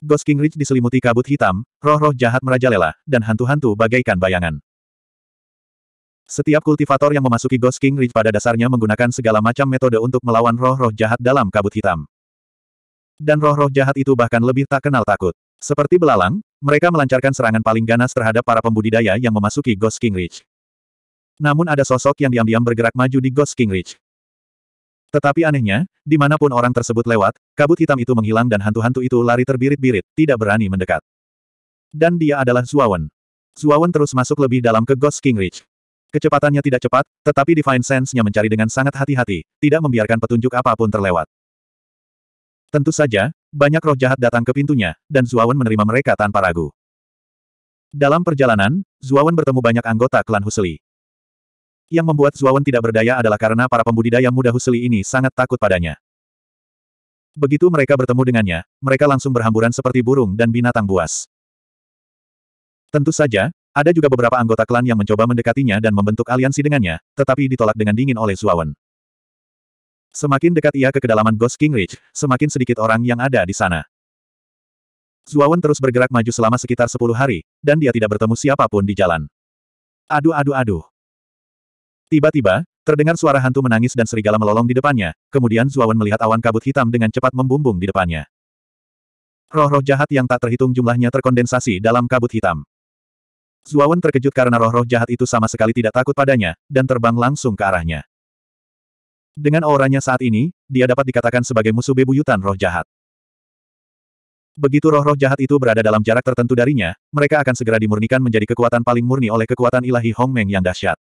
Ghost King Ridge diselimuti kabut hitam, roh-roh jahat merajalela, dan hantu-hantu bagaikan bayangan. Setiap kultivator yang memasuki Ghost King Ridge pada dasarnya menggunakan segala macam metode untuk melawan roh-roh jahat dalam kabut hitam. Dan roh-roh jahat itu bahkan lebih tak kenal takut. Seperti belalang, mereka melancarkan serangan paling ganas terhadap para pembudidaya yang memasuki Ghost King Ridge. Namun ada sosok yang diam-diam bergerak maju di Ghost King Ridge. Tetapi anehnya, dimanapun orang tersebut lewat, kabut hitam itu menghilang dan hantu-hantu itu lari terbirit-birit, tidak berani mendekat. Dan dia adalah Zuawan. Zuawan terus masuk lebih dalam ke Ghost King Ridge. Kecepatannya tidak cepat, tetapi Divine Sense-nya mencari dengan sangat hati-hati, tidak membiarkan petunjuk apapun terlewat. Tentu saja, banyak roh jahat datang ke pintunya, dan Zuawan menerima mereka tanpa ragu. Dalam perjalanan, Zuawan bertemu banyak anggota klan Husli. Yang membuat Zuawan tidak berdaya adalah karena para pembudidaya muda Husli ini sangat takut padanya. Begitu mereka bertemu dengannya, mereka langsung berhamburan seperti burung dan binatang buas. Tentu saja, ada juga beberapa anggota klan yang mencoba mendekatinya dan membentuk aliansi dengannya, tetapi ditolak dengan dingin oleh Zuawan. Semakin dekat ia ke kedalaman Ghost King Ridge, semakin sedikit orang yang ada di sana. Zuawan terus bergerak maju selama sekitar 10 hari, dan dia tidak bertemu siapapun di jalan. Aduh aduh aduh. Tiba-tiba, terdengar suara hantu menangis dan serigala melolong di depannya, kemudian Zuawan melihat awan kabut hitam dengan cepat membumbung di depannya. Roh-roh jahat yang tak terhitung jumlahnya terkondensasi dalam kabut hitam. Zuawan terkejut karena roh-roh jahat itu sama sekali tidak takut padanya, dan terbang langsung ke arahnya. Dengan auranya saat ini, dia dapat dikatakan sebagai musuh bebuyutan roh jahat. Begitu roh-roh jahat itu berada dalam jarak tertentu darinya, mereka akan segera dimurnikan menjadi kekuatan paling murni oleh kekuatan ilahi Hong Meng yang dahsyat.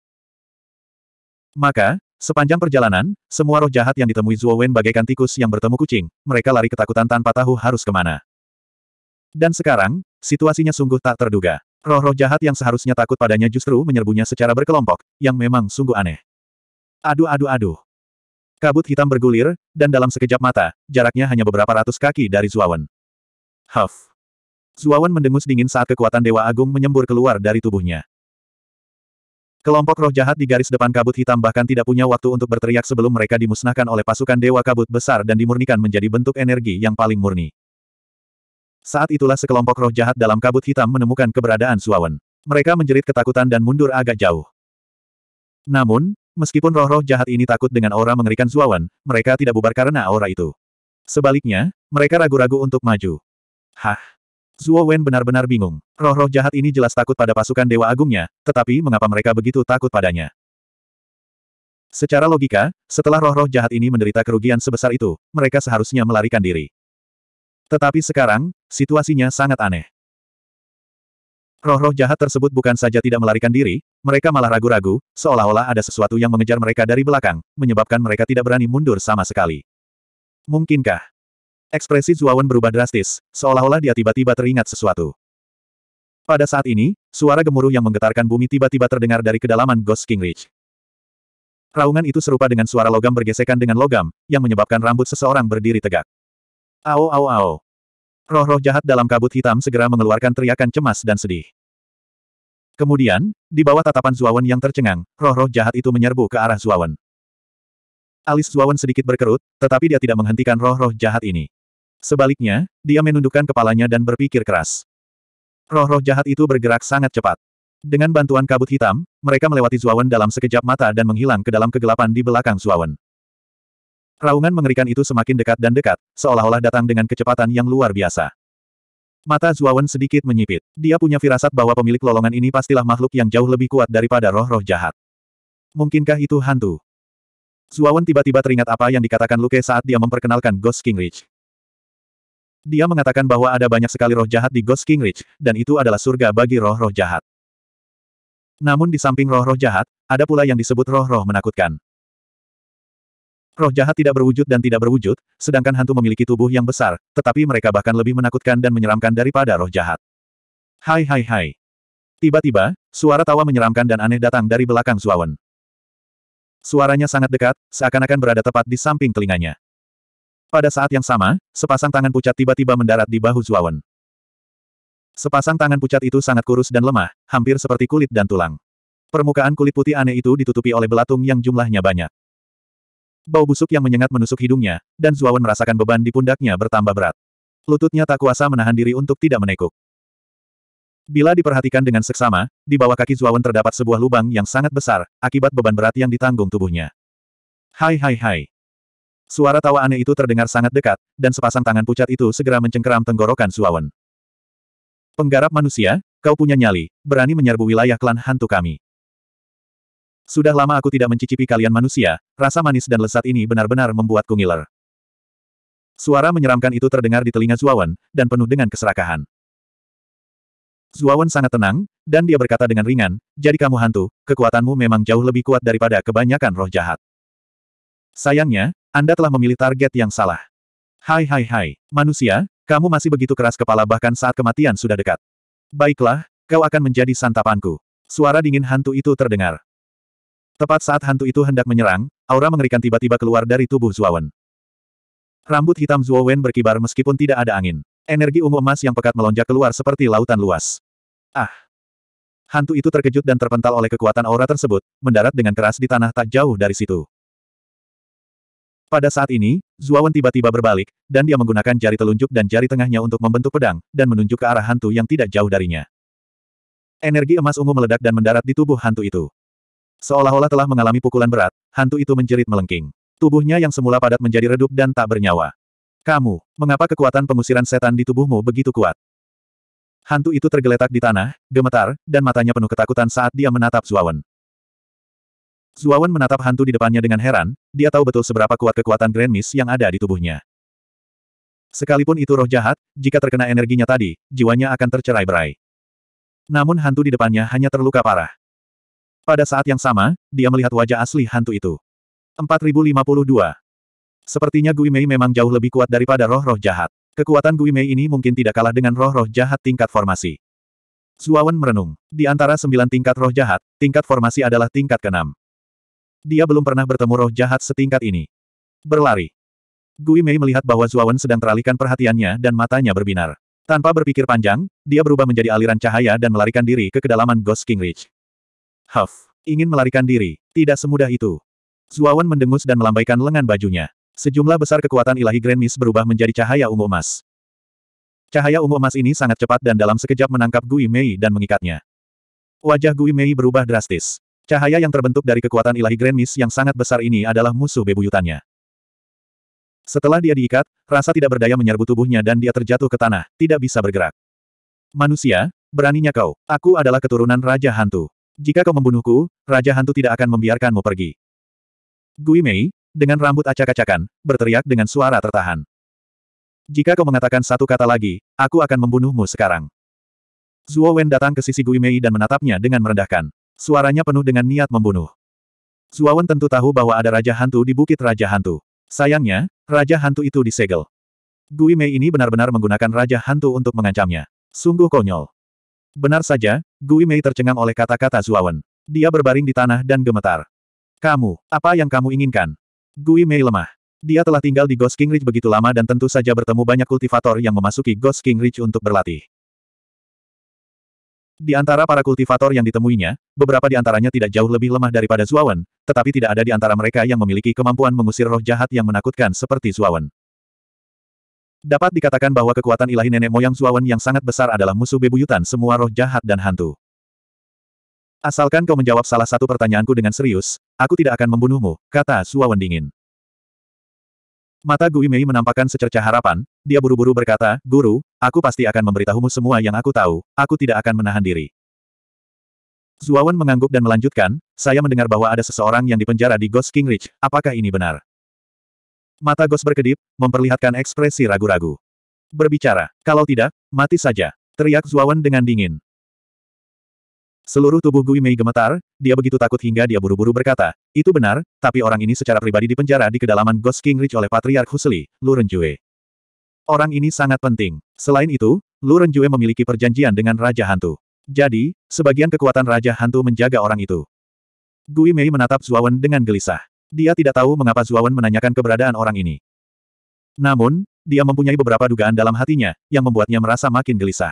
Maka, sepanjang perjalanan, semua roh jahat yang ditemui Zuo Wen bagaikan tikus yang bertemu kucing, mereka lari ketakutan tanpa tahu harus kemana. Dan sekarang, situasinya sungguh tak terduga. Roh-roh jahat yang seharusnya takut padanya justru menyerbunya secara berkelompok, yang memang sungguh aneh. Aduh aduh aduh. Kabut hitam bergulir, dan dalam sekejap mata, jaraknya hanya beberapa ratus kaki dari Zuawan. Huff. Zuawan mendengus dingin saat kekuatan Dewa Agung menyembur keluar dari tubuhnya. Kelompok roh jahat di garis depan kabut hitam bahkan tidak punya waktu untuk berteriak sebelum mereka dimusnahkan oleh pasukan dewa kabut besar dan dimurnikan menjadi bentuk energi yang paling murni. Saat itulah sekelompok roh jahat dalam kabut hitam menemukan keberadaan Suawen. Mereka menjerit ketakutan dan mundur agak jauh. Namun, meskipun roh-roh jahat ini takut dengan aura mengerikan Suawen, mereka tidak bubar karena aura itu. Sebaliknya, mereka ragu-ragu untuk maju. Hah, Zuo Wen benar-benar bingung. Roh-roh jahat ini jelas takut pada pasukan Dewa Agungnya, tetapi mengapa mereka begitu takut padanya? Secara logika, setelah roh-roh jahat ini menderita kerugian sebesar itu, mereka seharusnya melarikan diri. Tetapi sekarang, situasinya sangat aneh. Roh-roh jahat tersebut bukan saja tidak melarikan diri, mereka malah ragu-ragu, seolah-olah ada sesuatu yang mengejar mereka dari belakang, menyebabkan mereka tidak berani mundur sama sekali. Mungkinkah Ekspresi Zuawan berubah drastis, seolah-olah dia tiba-tiba teringat sesuatu. Pada saat ini, suara gemuruh yang menggetarkan bumi tiba-tiba terdengar dari kedalaman Ghost King Ridge. Raungan itu serupa dengan suara logam bergesekan dengan logam, yang menyebabkan rambut seseorang berdiri tegak. Ao ao ao. Roh-roh jahat dalam kabut hitam segera mengeluarkan teriakan cemas dan sedih. Kemudian, di bawah tatapan Zuawan yang tercengang, roh-roh jahat itu menyerbu ke arah Zuawan. Alis Zuawan sedikit berkerut, tetapi dia tidak menghentikan roh-roh jahat ini. Sebaliknya, dia menundukkan kepalanya dan berpikir keras. Roh-roh jahat itu bergerak sangat cepat. Dengan bantuan kabut hitam, mereka melewati Zuawan dalam sekejap mata dan menghilang ke dalam kegelapan di belakang Zuawan. Raungan mengerikan itu semakin dekat dan dekat, seolah-olah datang dengan kecepatan yang luar biasa. Mata Zuawan sedikit menyipit. Dia punya firasat bahwa pemilik lolongan ini pastilah makhluk yang jauh lebih kuat daripada roh-roh jahat. Mungkinkah itu hantu? Zuawan tiba-tiba teringat apa yang dikatakan Luke saat dia memperkenalkan Ghost King Ridge. Dia mengatakan bahwa ada banyak sekali roh jahat di Ghost King Ridge, dan itu adalah surga bagi roh-roh jahat. Namun di samping roh-roh jahat, ada pula yang disebut roh-roh menakutkan. Roh jahat tidak berwujud dan tidak berwujud, sedangkan hantu memiliki tubuh yang besar, tetapi mereka bahkan lebih menakutkan dan menyeramkan daripada roh jahat. Hai hai hai. Tiba-tiba, suara tawa menyeramkan dan aneh datang dari belakang Zuawan. Suaranya sangat dekat, seakan-akan berada tepat di samping telinganya. Pada saat yang sama, sepasang tangan pucat tiba-tiba mendarat di bahu Zuawan. Sepasang tangan pucat itu sangat kurus dan lemah, hampir seperti kulit dan tulang. Permukaan kulit putih aneh itu ditutupi oleh belatung yang jumlahnya banyak. Bau busuk yang menyengat menusuk hidungnya, dan Zuawan merasakan beban di pundaknya bertambah berat. Lututnya tak kuasa menahan diri untuk tidak menekuk. Bila diperhatikan dengan seksama, di bawah kaki Zuawan terdapat sebuah lubang yang sangat besar, akibat beban berat yang ditanggung tubuhnya. Hai hai hai. Suara tawa aneh itu terdengar sangat dekat, dan sepasang tangan pucat itu segera mencengkeram tenggorokan Suawan. Penggarap manusia, kau punya nyali, berani menyerbu wilayah klan hantu kami. Sudah lama aku tidak mencicipi kalian manusia, rasa manis dan lesat ini benar-benar membuatku ngiler. Suara menyeramkan itu terdengar di telinga Zuawan, dan penuh dengan keserakahan. Zuawan sangat tenang, dan dia berkata dengan ringan, jadi kamu hantu, kekuatanmu memang jauh lebih kuat daripada kebanyakan roh jahat. Sayangnya, Anda telah memilih target yang salah. Hai hai hai, manusia, kamu masih begitu keras kepala bahkan saat kematian sudah dekat. Baiklah, kau akan menjadi santapanku. Suara dingin hantu itu terdengar. Tepat saat hantu itu hendak menyerang, aura mengerikan tiba-tiba keluar dari tubuh Zuowen. Rambut hitam Zuowen berkibar meskipun tidak ada angin. Energi ungu emas yang pekat melonjak keluar seperti lautan luas. Ah! Hantu itu terkejut dan terpental oleh kekuatan aura tersebut, mendarat dengan keras di tanah tak jauh dari situ. Pada saat ini, Zuawan tiba-tiba berbalik, dan dia menggunakan jari telunjuk dan jari tengahnya untuk membentuk pedang, dan menunjuk ke arah hantu yang tidak jauh darinya. Energi emas ungu meledak dan mendarat di tubuh hantu itu. Seolah-olah telah mengalami pukulan berat, hantu itu menjerit melengking. Tubuhnya yang semula padat menjadi redup dan tak bernyawa. Kamu, mengapa kekuatan pengusiran setan di tubuhmu begitu kuat? Hantu itu tergeletak di tanah, gemetar, dan matanya penuh ketakutan saat dia menatap Zuawan. Zuawan menatap hantu di depannya dengan heran, dia tahu betul seberapa kuat kekuatan Grand Miss yang ada di tubuhnya. Sekalipun itu roh jahat, jika terkena energinya tadi, jiwanya akan tercerai-berai. Namun hantu di depannya hanya terluka parah. Pada saat yang sama, dia melihat wajah asli hantu itu. 4052. Sepertinya Gui Mei memang jauh lebih kuat daripada roh-roh jahat. Kekuatan Gui Mei ini mungkin tidak kalah dengan roh-roh jahat tingkat formasi. Zuawan merenung. Di antara sembilan tingkat roh jahat, tingkat formasi adalah tingkat keenam. Dia belum pernah bertemu roh jahat setingkat ini. Berlari. Gui Mei melihat bahwa Zuawan sedang teralihkan perhatiannya dan matanya berbinar. Tanpa berpikir panjang, dia berubah menjadi aliran cahaya dan melarikan diri ke kedalaman Ghost King Ridge. Huff, ingin melarikan diri, tidak semudah itu. Zuawan mendengus dan melambaikan lengan bajunya. Sejumlah besar kekuatan ilahi Grand Mist berubah menjadi cahaya ungu emas. Cahaya ungu emas ini sangat cepat dan dalam sekejap menangkap Gui Mei dan mengikatnya. Wajah Gui Mei berubah drastis. Cahaya yang terbentuk dari kekuatan ilahi Grand Miss yang sangat besar ini adalah musuh bebuyutannya. Setelah dia diikat, rasa tidak berdaya menyerbu tubuhnya dan dia terjatuh ke tanah, tidak bisa bergerak. Manusia, beraninya kau, aku adalah keturunan Raja Hantu. Jika kau membunuhku, Raja Hantu tidak akan membiarkanmu pergi. Gui Mei, dengan rambut acak-acakan, berteriak dengan suara tertahan. Jika kau mengatakan satu kata lagi, aku akan membunuhmu sekarang. Zuo Wen datang ke sisi Gui Mei dan menatapnya dengan merendahkan. Suaranya penuh dengan niat membunuh. Zuawan tentu tahu bahwa ada Raja Hantu di Bukit Raja Hantu. Sayangnya, Raja Hantu itu disegel. Gui Mei ini benar-benar menggunakan Raja Hantu untuk mengancamnya. Sungguh konyol. Benar saja, Gui Mei tercengang oleh kata-kata Zuawan. Dia berbaring di tanah dan gemetar. Kamu, apa yang kamu inginkan? Gui Mei lemah. Dia telah tinggal di Ghost King Ridge begitu lama dan tentu saja bertemu banyak kultivator yang memasuki Ghost King Ridge untuk berlatih. Di antara para kultivator yang ditemuinya, beberapa di antaranya tidak jauh lebih lemah daripada Zuawan, tetapi tidak ada di antara mereka yang memiliki kemampuan mengusir roh jahat yang menakutkan seperti Zuawan. Dapat dikatakan bahwa kekuatan ilahi nenek moyang Zuawan yang sangat besar adalah musuh bebuyutan semua roh jahat dan hantu. Asalkan kau menjawab salah satu pertanyaanku dengan serius, aku tidak akan membunuhmu, kata Zuawan dingin. Mata Gui Mei menampakkan secerca harapan, dia buru-buru berkata, Guru, aku pasti akan memberitahumu semua yang aku tahu, aku tidak akan menahan diri. Zuawan mengangguk dan melanjutkan, saya mendengar bahwa ada seseorang yang dipenjara di Ghost King Ridge, apakah ini benar? Mata Ghost berkedip, memperlihatkan ekspresi ragu-ragu. Berbicara, kalau tidak, mati saja, teriak Zuawan dengan dingin. Seluruh tubuh Gui Mei gemetar, dia begitu takut hingga dia buru-buru berkata, itu benar, tapi orang ini secara pribadi dipenjara di kedalaman Ghost King Ridge oleh Patriark Husli, Lu Renjue. Orang ini sangat penting. Selain itu, Lu Renjue memiliki perjanjian dengan Raja Hantu. Jadi, sebagian kekuatan Raja Hantu menjaga orang itu. Gui Mei menatap Zuawan dengan gelisah. Dia tidak tahu mengapa Zuawan menanyakan keberadaan orang ini. Namun, dia mempunyai beberapa dugaan dalam hatinya, yang membuatnya merasa makin gelisah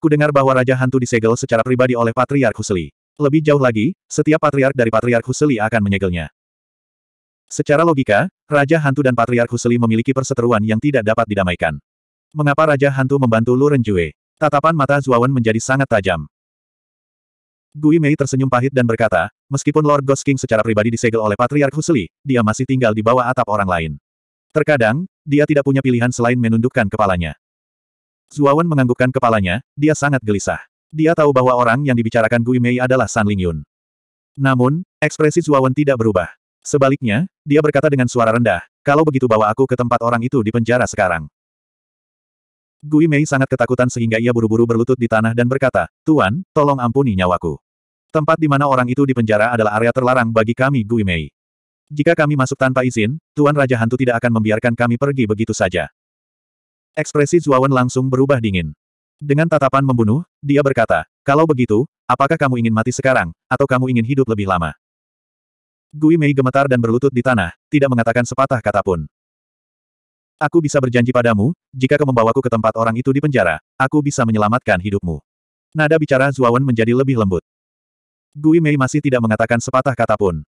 ku dengar bahwa Raja Hantu disegel secara pribadi oleh Patriark Huseli. Lebih jauh lagi, setiap patriark dari Patriark Huseli akan menyegelnya. Secara logika, Raja Hantu dan Patriark Huseli memiliki perseteruan yang tidak dapat didamaikan. Mengapa Raja Hantu membantu Lu Renjue? Tatapan mata Zuawan menjadi sangat tajam. Gui Mei tersenyum pahit dan berkata, meskipun Lord Ghost King secara pribadi disegel oleh Patriark Huseli, dia masih tinggal di bawah atap orang lain. Terkadang, dia tidak punya pilihan selain menundukkan kepalanya. Zuawan menganggukkan kepalanya, dia sangat gelisah. Dia tahu bahwa orang yang dibicarakan Gui Mei adalah San Lingyun. Namun, ekspresi Zuawan tidak berubah. Sebaliknya, dia berkata dengan suara rendah, kalau begitu bawa aku ke tempat orang itu di penjara sekarang. Gui Mei sangat ketakutan sehingga ia buru-buru berlutut di tanah dan berkata, Tuan, tolong ampuni nyawaku. Tempat di mana orang itu dipenjara adalah area terlarang bagi kami Gui Mei. Jika kami masuk tanpa izin, Tuan Raja Hantu tidak akan membiarkan kami pergi begitu saja. Ekspresi Zuawan langsung berubah dingin. Dengan tatapan membunuh, dia berkata, kalau begitu, apakah kamu ingin mati sekarang, atau kamu ingin hidup lebih lama? Gui Mei gemetar dan berlutut di tanah, tidak mengatakan sepatah kata pun. Aku bisa berjanji padamu, jika kau membawaku ke tempat orang itu di penjara, aku bisa menyelamatkan hidupmu. Nada bicara Zuawan menjadi lebih lembut. Gui Mei masih tidak mengatakan sepatah kata pun.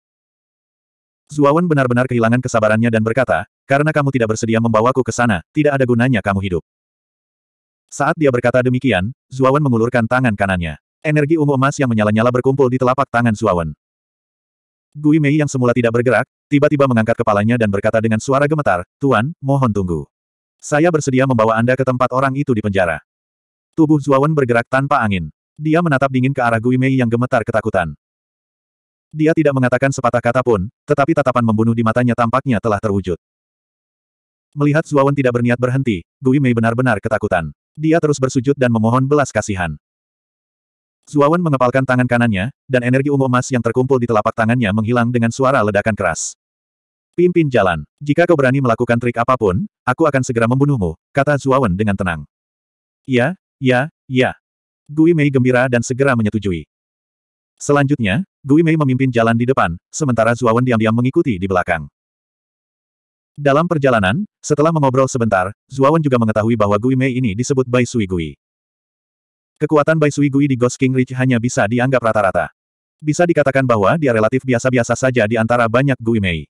Zuawan benar-benar kehilangan kesabarannya dan berkata, karena kamu tidak bersedia membawaku ke sana, tidak ada gunanya kamu hidup. Saat dia berkata demikian, Zuawan mengulurkan tangan kanannya. Energi ungu emas yang menyala-nyala berkumpul di telapak tangan Zuawan. Gui Mei yang semula tidak bergerak, tiba-tiba mengangkat kepalanya dan berkata dengan suara gemetar, Tuan, mohon tunggu. Saya bersedia membawa Anda ke tempat orang itu di penjara. Tubuh Zuawan bergerak tanpa angin. Dia menatap dingin ke arah Gui Mei yang gemetar ketakutan. Dia tidak mengatakan sepatah kata pun, tetapi tatapan membunuh di matanya tampaknya telah terwujud. Melihat Zuawan tidak berniat berhenti, Gui Mei benar-benar ketakutan. Dia terus bersujud dan memohon belas kasihan. Zuawan mengepalkan tangan kanannya, dan energi ungu emas yang terkumpul di telapak tangannya menghilang dengan suara ledakan keras. Pimpin jalan. Jika kau berani melakukan trik apapun, aku akan segera membunuhmu, kata Zuawan dengan tenang. Ya, ya, ya. Gui Mei gembira dan segera menyetujui. Selanjutnya, Gui Mei memimpin jalan di depan, sementara Zuawan diam-diam mengikuti di belakang. Dalam perjalanan, setelah mengobrol sebentar, Zuawan juga mengetahui bahwa Gui Mei ini disebut Bai Sui Gui. Kekuatan Bai Sui Gui di Ghost King Ridge hanya bisa dianggap rata-rata. Bisa dikatakan bahwa dia relatif biasa-biasa saja di antara banyak Gui Mei.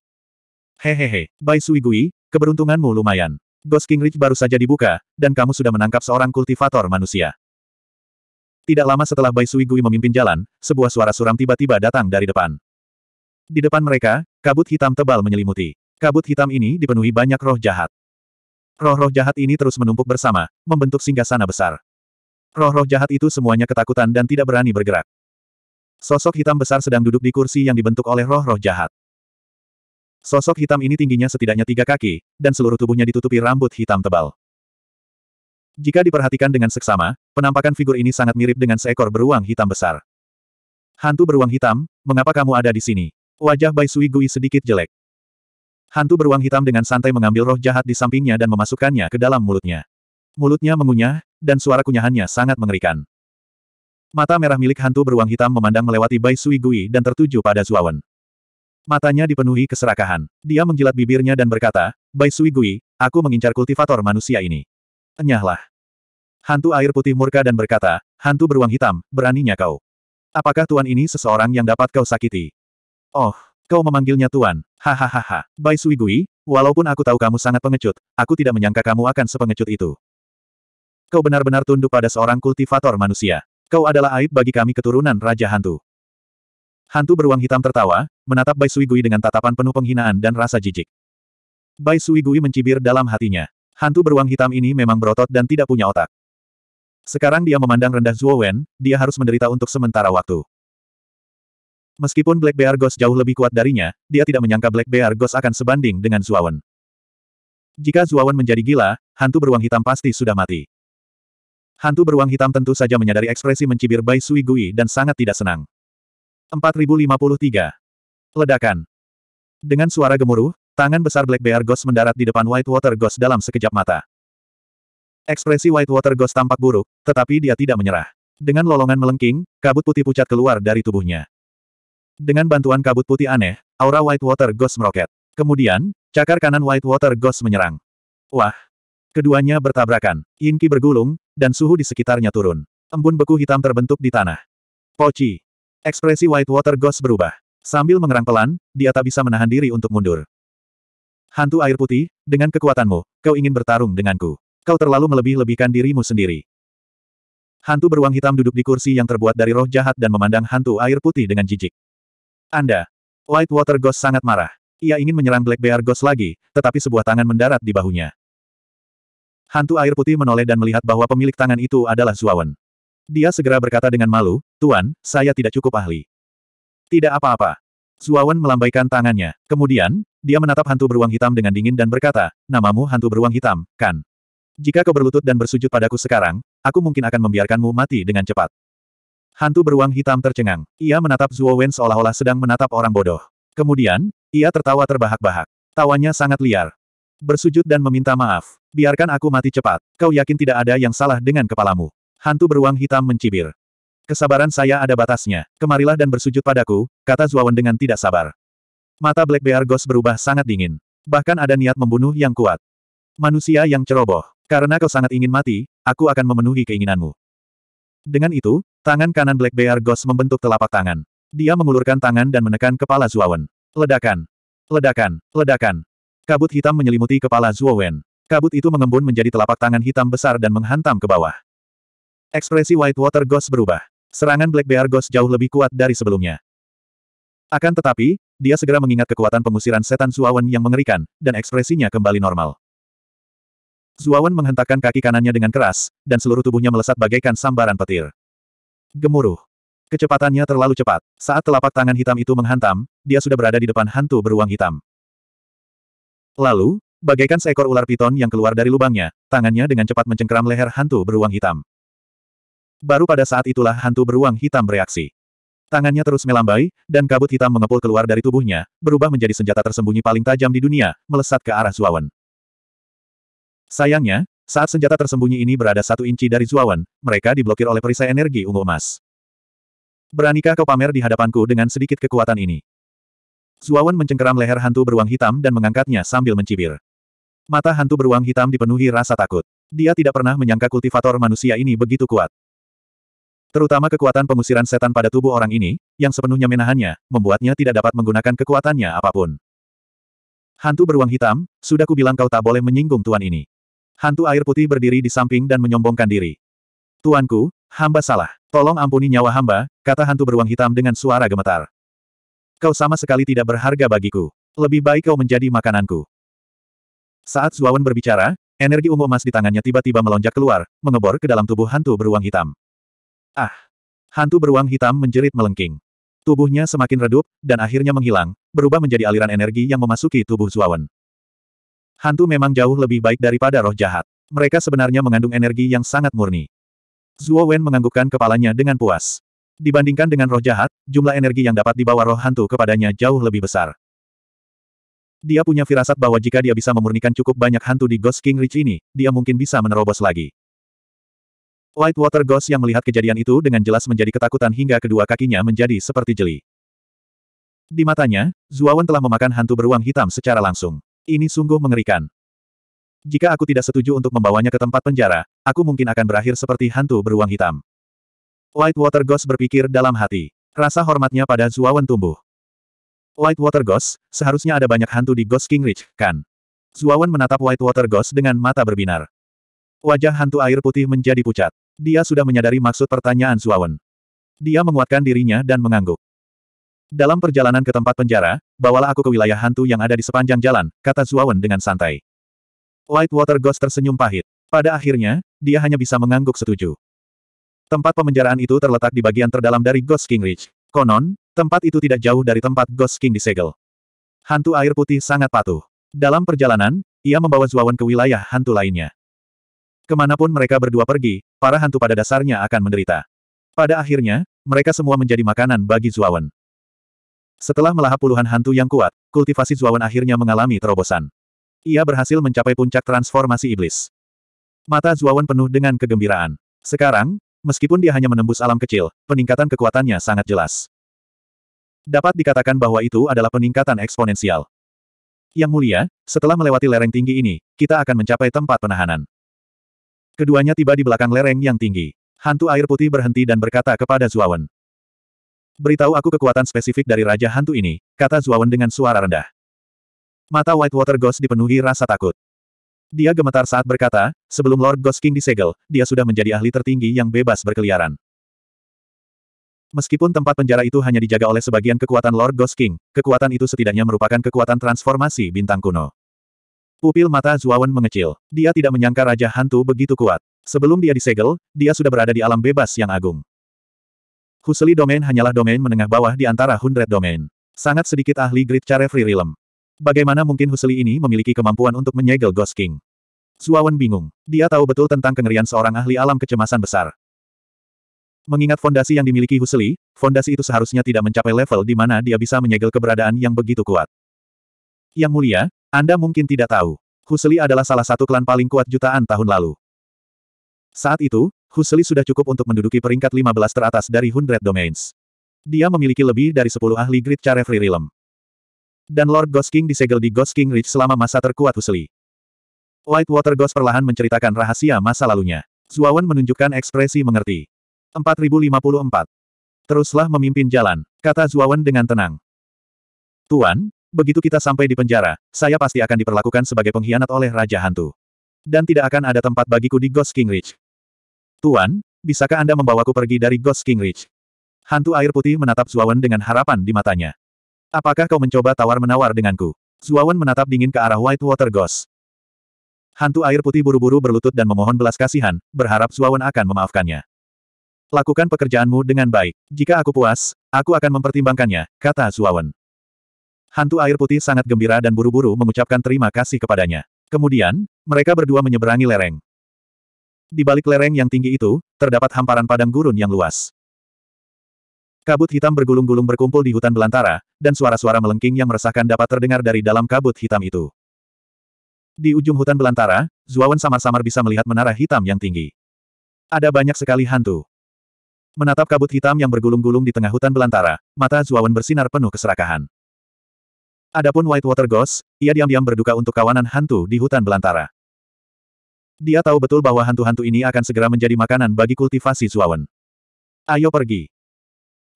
Hehehe, Bai Sui Gui, keberuntunganmu lumayan. Ghost King Ridge baru saja dibuka, dan kamu sudah menangkap seorang kultivator manusia. Tidak lama setelah Bai Sui Gui memimpin jalan, sebuah suara suram tiba-tiba datang dari depan. Di depan mereka, kabut hitam tebal menyelimuti. Kabut hitam ini dipenuhi banyak roh jahat. Roh-roh jahat ini terus menumpuk bersama, membentuk singgasana besar. Roh-roh jahat itu semuanya ketakutan dan tidak berani bergerak. Sosok hitam besar sedang duduk di kursi yang dibentuk oleh roh-roh jahat. Sosok hitam ini tingginya setidaknya tiga kaki, dan seluruh tubuhnya ditutupi rambut hitam tebal. Jika diperhatikan dengan seksama, penampakan figur ini sangat mirip dengan seekor beruang hitam besar. Hantu beruang hitam, mengapa kamu ada di sini? Wajah Bai Sui Gui sedikit jelek. Hantu beruang hitam dengan santai mengambil roh jahat di sampingnya dan memasukkannya ke dalam mulutnya. Mulutnya mengunyah, dan suara kunyahannya sangat mengerikan. Mata merah milik hantu beruang hitam memandang melewati Bai Sui Gui dan tertuju pada Zuawan. Matanya dipenuhi keserakahan. Dia menjilat bibirnya dan berkata, Bai Sui Gui, aku mengincar kultivator manusia ini. Enyahlah. Hantu air putih murka dan berkata, hantu beruang hitam, beraninya kau. Apakah tuan ini seseorang yang dapat kau sakiti? Oh, Kau memanggilnya Tuan, hahaha. Bai Suigui, walaupun aku tahu kamu sangat pengecut, aku tidak menyangka kamu akan sepengecut itu. Kau benar-benar tunduk pada seorang kultivator manusia. Kau adalah aib bagi kami keturunan Raja Hantu. Hantu beruang hitam tertawa, menatap Bai Suigui dengan tatapan penuh penghinaan dan rasa jijik. Bai Suigui mencibir dalam hatinya. Hantu beruang hitam ini memang berotot dan tidak punya otak. Sekarang dia memandang rendah Zhuo Wen, dia harus menderita untuk sementara waktu. Meskipun Black Bear Ghost jauh lebih kuat darinya, dia tidak menyangka Black Bear Ghost akan sebanding dengan Zuawan. Jika Zuawan menjadi gila, hantu beruang hitam pasti sudah mati. Hantu beruang hitam tentu saja menyadari ekspresi mencibir Bai Sui Gui dan sangat tidak senang. 4053. Ledakan. Dengan suara gemuruh, tangan besar Black Bear Ghost mendarat di depan White Water Ghost dalam sekejap mata. Ekspresi White Water Ghost tampak buruk, tetapi dia tidak menyerah. Dengan lolongan melengking, kabut putih pucat keluar dari tubuhnya. Dengan bantuan kabut putih aneh, aura White Water Ghost meroket. Kemudian, cakar kanan White Water Ghost menyerang. Wah! Keduanya bertabrakan. Yinki bergulung, dan suhu di sekitarnya turun. Embun beku hitam terbentuk di tanah. Poci! Ekspresi White Water Ghost berubah. Sambil mengerang pelan, dia tak bisa menahan diri untuk mundur. Hantu air putih, dengan kekuatanmu, kau ingin bertarung denganku. Kau terlalu melebih-lebihkan dirimu sendiri. Hantu beruang hitam duduk di kursi yang terbuat dari roh jahat dan memandang hantu air putih dengan jijik. Anda. Water Ghost sangat marah. Ia ingin menyerang Black Bear Ghost lagi, tetapi sebuah tangan mendarat di bahunya. Hantu air putih menoleh dan melihat bahwa pemilik tangan itu adalah Zuawan. Dia segera berkata dengan malu, Tuan, saya tidak cukup ahli. Tidak apa-apa. Zuawan melambaikan tangannya. Kemudian, dia menatap hantu beruang hitam dengan dingin dan berkata, namamu hantu beruang hitam, kan? Jika kau berlutut dan bersujud padaku sekarang, aku mungkin akan membiarkanmu mati dengan cepat. Hantu beruang hitam tercengang. Ia menatap Zuo Wen seolah-olah sedang menatap orang bodoh. Kemudian, ia tertawa terbahak-bahak. Tawanya sangat liar. Bersujud dan meminta maaf. Biarkan aku mati cepat. Kau yakin tidak ada yang salah dengan kepalamu. Hantu beruang hitam mencibir. Kesabaran saya ada batasnya. Kemarilah dan bersujud padaku, kata Wen dengan tidak sabar. Mata Black Bear Ghost berubah sangat dingin. Bahkan ada niat membunuh yang kuat. Manusia yang ceroboh. Karena kau sangat ingin mati, aku akan memenuhi keinginanmu. Dengan itu, tangan kanan Black Bear Ghost membentuk telapak tangan. Dia mengulurkan tangan dan menekan kepala Zuowen. Ledakan! Ledakan! Ledakan! Kabut hitam menyelimuti kepala Zuowen. Kabut itu mengembun menjadi telapak tangan hitam besar dan menghantam ke bawah. Ekspresi White Water Ghost berubah. Serangan Black Bear Ghost jauh lebih kuat dari sebelumnya. Akan tetapi, dia segera mengingat kekuatan pengusiran setan Zuowen yang mengerikan, dan ekspresinya kembali normal. Zuawan menghentakkan kaki kanannya dengan keras, dan seluruh tubuhnya melesat bagaikan sambaran petir. Gemuruh. Kecepatannya terlalu cepat. Saat telapak tangan hitam itu menghantam, dia sudah berada di depan hantu beruang hitam. Lalu, bagaikan seekor ular piton yang keluar dari lubangnya, tangannya dengan cepat mencengkeram leher hantu beruang hitam. Baru pada saat itulah hantu beruang hitam bereaksi. Tangannya terus melambai, dan kabut hitam mengepul keluar dari tubuhnya, berubah menjadi senjata tersembunyi paling tajam di dunia, melesat ke arah Zuawan. Sayangnya, saat senjata tersembunyi ini berada satu inci dari Zuawan, mereka diblokir oleh perisai energi ungu emas. Beranikah kau pamer di hadapanku dengan sedikit kekuatan ini? Zuawan mencengkeram leher hantu beruang hitam dan mengangkatnya sambil mencibir. Mata hantu beruang hitam dipenuhi rasa takut. Dia tidak pernah menyangka kultivator manusia ini begitu kuat. Terutama kekuatan pengusiran setan pada tubuh orang ini, yang sepenuhnya menahannya, membuatnya tidak dapat menggunakan kekuatannya apapun. Hantu beruang hitam, sudah kubilang kau tak boleh menyinggung tuan ini. Hantu air putih berdiri di samping dan menyombongkan diri. Tuanku, hamba salah. Tolong ampuni nyawa hamba, kata hantu beruang hitam dengan suara gemetar. Kau sama sekali tidak berharga bagiku. Lebih baik kau menjadi makananku. Saat Zuawan berbicara, energi ungu emas di tangannya tiba-tiba melonjak keluar, mengebor ke dalam tubuh hantu beruang hitam. Ah! Hantu beruang hitam menjerit melengking. Tubuhnya semakin redup, dan akhirnya menghilang, berubah menjadi aliran energi yang memasuki tubuh Zuawan. Hantu memang jauh lebih baik daripada roh jahat. Mereka sebenarnya mengandung energi yang sangat murni. Zuo Wen menganggukkan kepalanya dengan puas. Dibandingkan dengan roh jahat, jumlah energi yang dapat dibawa roh hantu kepadanya jauh lebih besar. Dia punya firasat bahwa jika dia bisa memurnikan cukup banyak hantu di Ghost King Ridge ini, dia mungkin bisa menerobos lagi. Whitewater Ghost yang melihat kejadian itu dengan jelas menjadi ketakutan hingga kedua kakinya menjadi seperti jeli. Di matanya, Wen telah memakan hantu beruang hitam secara langsung. Ini sungguh mengerikan. Jika aku tidak setuju untuk membawanya ke tempat penjara, aku mungkin akan berakhir seperti hantu beruang hitam. Whitewater Ghost berpikir dalam hati. Rasa hormatnya pada Zuawan tumbuh. Whitewater Ghost, seharusnya ada banyak hantu di Ghost King Ridge, kan? Zuawan menatap Whitewater Ghost dengan mata berbinar. Wajah hantu air putih menjadi pucat. Dia sudah menyadari maksud pertanyaan Zuawan. Dia menguatkan dirinya dan mengangguk. Dalam perjalanan ke tempat penjara, bawalah aku ke wilayah hantu yang ada di sepanjang jalan, kata Zuawan dengan santai. Whitewater Ghost tersenyum pahit. Pada akhirnya, dia hanya bisa mengangguk setuju. Tempat pemenjaraan itu terletak di bagian terdalam dari Ghost King Ridge. Konon, tempat itu tidak jauh dari tempat Ghost King disegel. Hantu air putih sangat patuh. Dalam perjalanan, ia membawa Zuawan ke wilayah hantu lainnya. Kemanapun mereka berdua pergi, para hantu pada dasarnya akan menderita. Pada akhirnya, mereka semua menjadi makanan bagi Zuawan. Setelah melahap puluhan hantu yang kuat, kultivasi Zuawan akhirnya mengalami terobosan. Ia berhasil mencapai puncak transformasi iblis. Mata Zuawan penuh dengan kegembiraan. Sekarang, meskipun dia hanya menembus alam kecil, peningkatan kekuatannya sangat jelas. Dapat dikatakan bahwa itu adalah peningkatan eksponensial. Yang mulia, setelah melewati lereng tinggi ini, kita akan mencapai tempat penahanan. Keduanya tiba di belakang lereng yang tinggi. Hantu air putih berhenti dan berkata kepada Zuawan. Beritahu aku kekuatan spesifik dari Raja Hantu ini, kata Zuawan dengan suara rendah. Mata Whitewater Ghost dipenuhi rasa takut. Dia gemetar saat berkata, sebelum Lord Ghost King disegel, dia sudah menjadi ahli tertinggi yang bebas berkeliaran. Meskipun tempat penjara itu hanya dijaga oleh sebagian kekuatan Lord Ghost King, kekuatan itu setidaknya merupakan kekuatan transformasi bintang kuno. Pupil mata Zuawan mengecil. Dia tidak menyangka Raja Hantu begitu kuat. Sebelum dia disegel, dia sudah berada di alam bebas yang agung. Husli domain hanyalah domain menengah bawah di antara hundred domain. Sangat sedikit ahli grid care free realm. Bagaimana mungkin Husli ini memiliki kemampuan untuk menyegel Ghost King? Zuawan bingung. Dia tahu betul tentang kengerian seorang ahli alam kecemasan besar. Mengingat fondasi yang dimiliki Husli, fondasi itu seharusnya tidak mencapai level di mana dia bisa menyegel keberadaan yang begitu kuat. Yang mulia, Anda mungkin tidak tahu. Husli adalah salah satu klan paling kuat jutaan tahun lalu. Saat itu, Husli sudah cukup untuk menduduki peringkat 15 teratas dari Hundred Domains. Dia memiliki lebih dari 10 ahli grid care free realm. Dan Lord Ghost King disegel di Ghost King Ridge selama masa terkuat Husli. Whitewater Ghost perlahan menceritakan rahasia masa lalunya. Zuawan menunjukkan ekspresi mengerti. 4054. Teruslah memimpin jalan, kata Zuawan dengan tenang. Tuan, begitu kita sampai di penjara, saya pasti akan diperlakukan sebagai pengkhianat oleh Raja Hantu. Dan tidak akan ada tempat bagiku di Ghost King Ridge. Tuan, bisakah Anda membawaku pergi dari Ghost King Ridge? Hantu air putih menatap Zuawan dengan harapan di matanya. Apakah kau mencoba tawar-menawar denganku? Zuawan menatap dingin ke arah White Water Ghost. Hantu air putih buru-buru berlutut dan memohon belas kasihan, berharap Zuawan akan memaafkannya. Lakukan pekerjaanmu dengan baik. Jika aku puas, aku akan mempertimbangkannya, kata Zuawan. Hantu air putih sangat gembira dan buru-buru mengucapkan terima kasih kepadanya. Kemudian, mereka berdua menyeberangi lereng. Di balik lereng yang tinggi itu, terdapat hamparan padang gurun yang luas. Kabut hitam bergulung-gulung berkumpul di hutan belantara, dan suara-suara melengking yang meresahkan dapat terdengar dari dalam kabut hitam itu. Di ujung hutan belantara, Zuawan samar-samar bisa melihat menara hitam yang tinggi. Ada banyak sekali hantu. Menatap kabut hitam yang bergulung-gulung di tengah hutan belantara, mata Zuawan bersinar penuh keserakahan. Adapun Whitewater Ghost, ia diam-diam berduka untuk kawanan hantu di hutan belantara. Dia tahu betul bahwa hantu-hantu ini akan segera menjadi makanan bagi kultivasi Zuawan. Ayo pergi.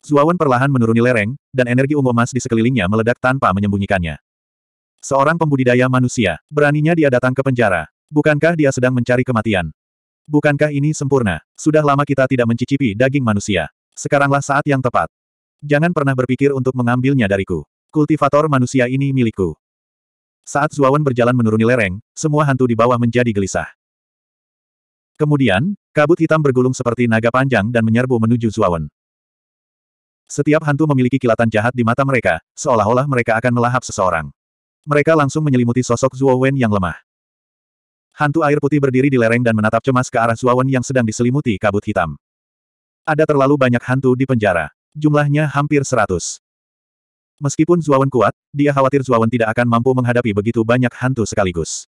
Zuawan perlahan menuruni lereng, dan energi ungu emas di sekelilingnya meledak tanpa menyembunyikannya. Seorang pembudidaya manusia, beraninya dia datang ke penjara. Bukankah dia sedang mencari kematian? Bukankah ini sempurna? Sudah lama kita tidak mencicipi daging manusia. Sekaranglah saat yang tepat. Jangan pernah berpikir untuk mengambilnya dariku. Kultivator manusia ini milikku. Saat Zuawan berjalan menuruni lereng, semua hantu di bawah menjadi gelisah. Kemudian, kabut hitam bergulung seperti naga panjang dan menyerbu menuju Zuawan. Setiap hantu memiliki kilatan jahat di mata mereka, seolah-olah mereka akan melahap seseorang. Mereka langsung menyelimuti sosok Zuawan yang lemah. Hantu air putih berdiri di lereng dan menatap cemas ke arah Zuawan yang sedang diselimuti kabut hitam. Ada terlalu banyak hantu di penjara. Jumlahnya hampir seratus. Meskipun Zuawan kuat, dia khawatir Zuawan tidak akan mampu menghadapi begitu banyak hantu sekaligus.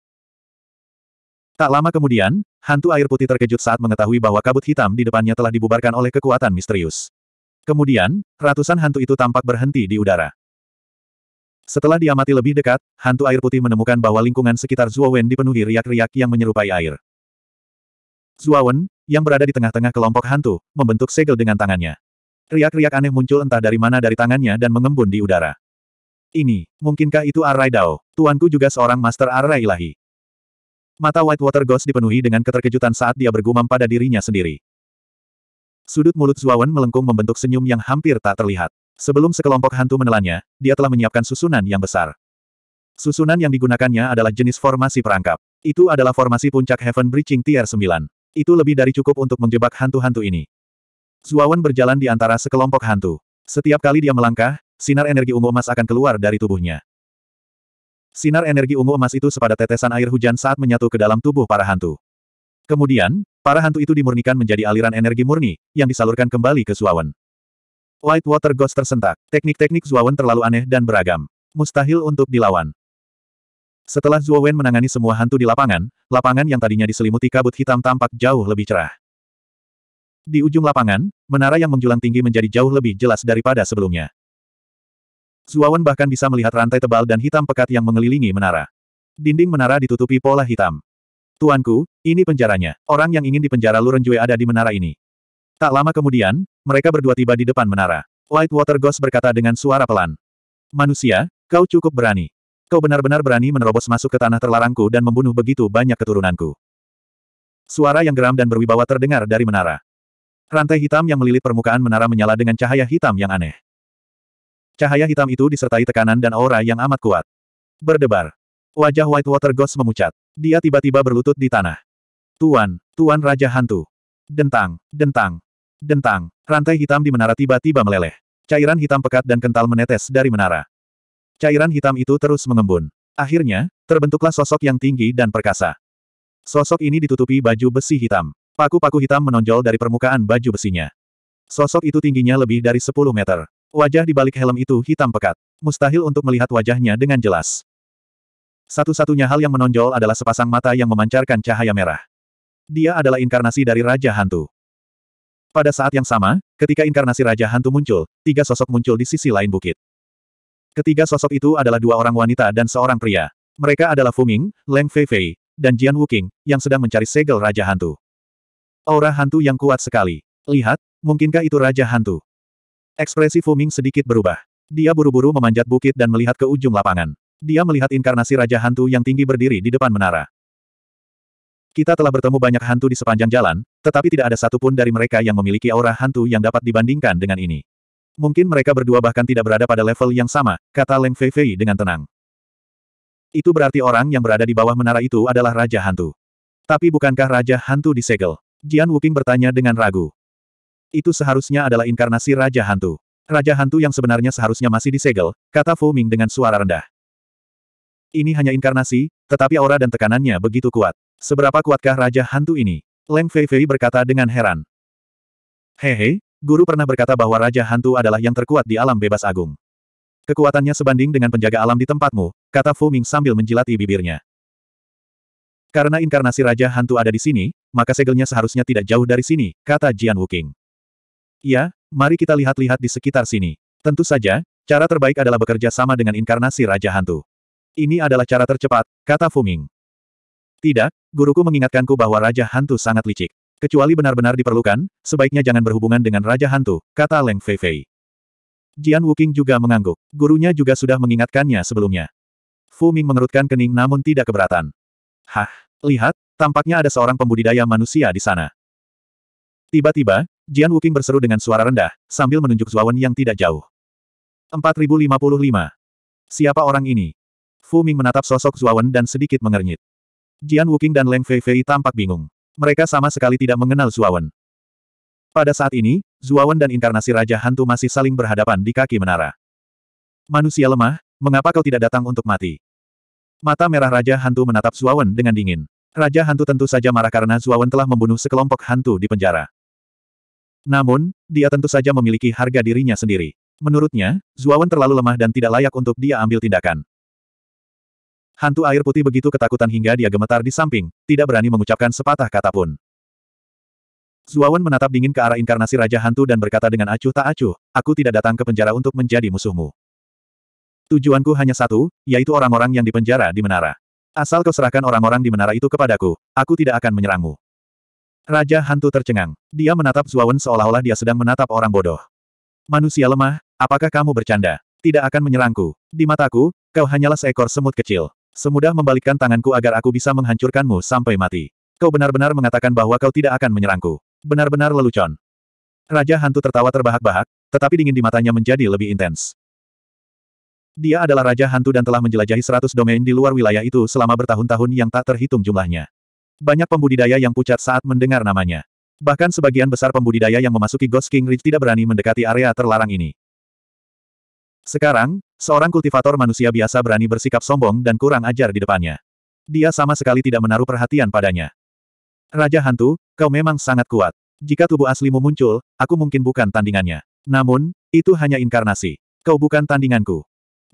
Tak lama kemudian, hantu air putih terkejut saat mengetahui bahwa kabut hitam di depannya telah dibubarkan oleh kekuatan misterius. Kemudian, ratusan hantu itu tampak berhenti di udara. Setelah diamati lebih dekat, hantu air putih menemukan bahwa lingkungan sekitar Zuowen dipenuhi riak-riak yang menyerupai air. Zuowen, yang berada di tengah-tengah kelompok hantu, membentuk segel dengan tangannya. Riak-riak aneh muncul entah dari mana dari tangannya dan mengembun di udara. Ini, mungkinkah itu Arai Dao? Tuanku juga seorang master Arai ilahi. Mata Whitewater Ghost dipenuhi dengan keterkejutan saat dia bergumam pada dirinya sendiri. Sudut mulut Zuawan melengkung membentuk senyum yang hampir tak terlihat. Sebelum sekelompok hantu menelannya, dia telah menyiapkan susunan yang besar. Susunan yang digunakannya adalah jenis formasi perangkap. Itu adalah formasi puncak Heaven Breaching Tier 9. Itu lebih dari cukup untuk menjebak hantu-hantu ini. Zuawan berjalan di antara sekelompok hantu. Setiap kali dia melangkah, sinar energi ungu emas akan keluar dari tubuhnya. Sinar energi ungu emas itu sepada tetesan air hujan saat menyatu ke dalam tubuh para hantu. Kemudian, para hantu itu dimurnikan menjadi aliran energi murni, yang disalurkan kembali ke Zuawan. White Water Ghost tersentak. Teknik-teknik Zuawan terlalu aneh dan beragam. Mustahil untuk dilawan. Setelah Zuawan menangani semua hantu di lapangan, lapangan yang tadinya diselimuti kabut hitam tampak jauh lebih cerah. Di ujung lapangan, menara yang menjulang tinggi menjadi jauh lebih jelas daripada sebelumnya. Zuawan bahkan bisa melihat rantai tebal dan hitam pekat yang mengelilingi menara. Dinding menara ditutupi pola hitam. Tuanku, ini penjaranya. Orang yang ingin dipenjara Lurenjue ada di menara ini. Tak lama kemudian, mereka berdua tiba di depan menara. Water Ghost berkata dengan suara pelan. Manusia, kau cukup berani. Kau benar-benar berani menerobos masuk ke tanah terlarangku dan membunuh begitu banyak keturunanku. Suara yang geram dan berwibawa terdengar dari menara. Rantai hitam yang melilit permukaan menara menyala dengan cahaya hitam yang aneh. Cahaya hitam itu disertai tekanan dan aura yang amat kuat. Berdebar. Wajah White Water Ghost memucat. Dia tiba-tiba berlutut di tanah. Tuan, Tuan Raja Hantu. Dentang, dentang, dentang. Rantai hitam di menara tiba-tiba meleleh. Cairan hitam pekat dan kental menetes dari menara. Cairan hitam itu terus mengembun. Akhirnya, terbentuklah sosok yang tinggi dan perkasa. Sosok ini ditutupi baju besi hitam. Paku-paku hitam menonjol dari permukaan baju besinya. Sosok itu tingginya lebih dari 10 meter. Wajah di balik helm itu hitam pekat. Mustahil untuk melihat wajahnya dengan jelas. Satu-satunya hal yang menonjol adalah sepasang mata yang memancarkan cahaya merah. Dia adalah inkarnasi dari Raja Hantu. Pada saat yang sama, ketika inkarnasi Raja Hantu muncul, tiga sosok muncul di sisi lain bukit. Ketiga sosok itu adalah dua orang wanita dan seorang pria. Mereka adalah Fuming, Leng Feifei, dan Jian Wuking, yang sedang mencari segel Raja Hantu. Aura hantu yang kuat sekali. Lihat, mungkinkah itu Raja Hantu? Ekspresi Fuming sedikit berubah. Dia buru-buru memanjat bukit dan melihat ke ujung lapangan. Dia melihat inkarnasi Raja Hantu yang tinggi berdiri di depan menara. Kita telah bertemu banyak hantu di sepanjang jalan, tetapi tidak ada satupun dari mereka yang memiliki aura hantu yang dapat dibandingkan dengan ini. Mungkin mereka berdua bahkan tidak berada pada level yang sama, kata Leng Fei Fei dengan tenang. Itu berarti orang yang berada di bawah menara itu adalah Raja Hantu. Tapi bukankah Raja Hantu disegel? Jian Wuking bertanya dengan ragu. Itu seharusnya adalah inkarnasi Raja Hantu. Raja Hantu yang sebenarnya seharusnya masih disegel, kata Fu Ming dengan suara rendah. Ini hanya inkarnasi, tetapi aura dan tekanannya begitu kuat. Seberapa kuatkah Raja Hantu ini? Leng Fei Fei berkata dengan heran. Hehe, guru pernah berkata bahwa Raja Hantu adalah yang terkuat di alam bebas agung. Kekuatannya sebanding dengan penjaga alam di tempatmu, kata Fu Ming sambil menjilati bibirnya. Karena inkarnasi Raja Hantu ada di sini, maka segelnya seharusnya tidak jauh dari sini, kata Jian Wuking. Ya, mari kita lihat-lihat di sekitar sini. Tentu saja, cara terbaik adalah bekerja sama dengan inkarnasi Raja Hantu. Ini adalah cara tercepat, kata Fuming. Tidak, guruku mengingatkanku bahwa Raja Hantu sangat licik. Kecuali benar-benar diperlukan, sebaiknya jangan berhubungan dengan Raja Hantu, kata Leng Fei. Jian Wuking juga mengangguk. Gurunya juga sudah mengingatkannya sebelumnya. Fu Ming mengerutkan kening namun tidak keberatan. Hah, lihat, tampaknya ada seorang pembudidaya manusia di sana. Tiba-tiba, Jian Wuking berseru dengan suara rendah, sambil menunjuk Zuawan yang tidak jauh. 4055. Siapa orang ini? Fu Ming menatap sosok Zuawan dan sedikit mengernyit. Jian Wuking dan Leng Fei Fei tampak bingung. Mereka sama sekali tidak mengenal Zuawan. Pada saat ini, Zuawan dan inkarnasi Raja Hantu masih saling berhadapan di kaki menara. Manusia lemah, mengapa kau tidak datang untuk mati? Mata merah Raja Hantu menatap Zuawan dengan dingin. Raja Hantu tentu saja marah karena Zuawan telah membunuh sekelompok hantu di penjara. Namun, dia tentu saja memiliki harga dirinya sendiri. Menurutnya, Zuawan terlalu lemah dan tidak layak untuk dia ambil tindakan. Hantu air putih begitu ketakutan hingga dia gemetar di samping, tidak berani mengucapkan sepatah kata pun. Zuawan menatap dingin ke arah inkarnasi Raja Hantu dan berkata dengan acuh tak acuh, aku tidak datang ke penjara untuk menjadi musuhmu. Tujuanku hanya satu, yaitu orang-orang yang dipenjara di menara. Asal kau serahkan orang-orang di menara itu kepadaku, aku tidak akan menyerangmu. Raja hantu tercengang. Dia menatap Zuawan seolah-olah dia sedang menatap orang bodoh. Manusia lemah, apakah kamu bercanda? Tidak akan menyerangku. Di mataku, kau hanyalah seekor semut kecil. Semudah membalikkan tanganku agar aku bisa menghancurkanmu sampai mati. Kau benar-benar mengatakan bahwa kau tidak akan menyerangku. Benar-benar lelucon. Raja hantu tertawa terbahak-bahak, tetapi dingin di matanya menjadi lebih intens. Dia adalah Raja Hantu dan telah menjelajahi seratus domain di luar wilayah itu selama bertahun-tahun yang tak terhitung jumlahnya. Banyak pembudidaya yang pucat saat mendengar namanya. Bahkan sebagian besar pembudidaya yang memasuki Ghost King Ridge tidak berani mendekati area terlarang ini. Sekarang, seorang kultivator manusia biasa berani bersikap sombong dan kurang ajar di depannya. Dia sama sekali tidak menaruh perhatian padanya. Raja Hantu, kau memang sangat kuat. Jika tubuh aslimu muncul, aku mungkin bukan tandingannya. Namun, itu hanya inkarnasi. Kau bukan tandinganku.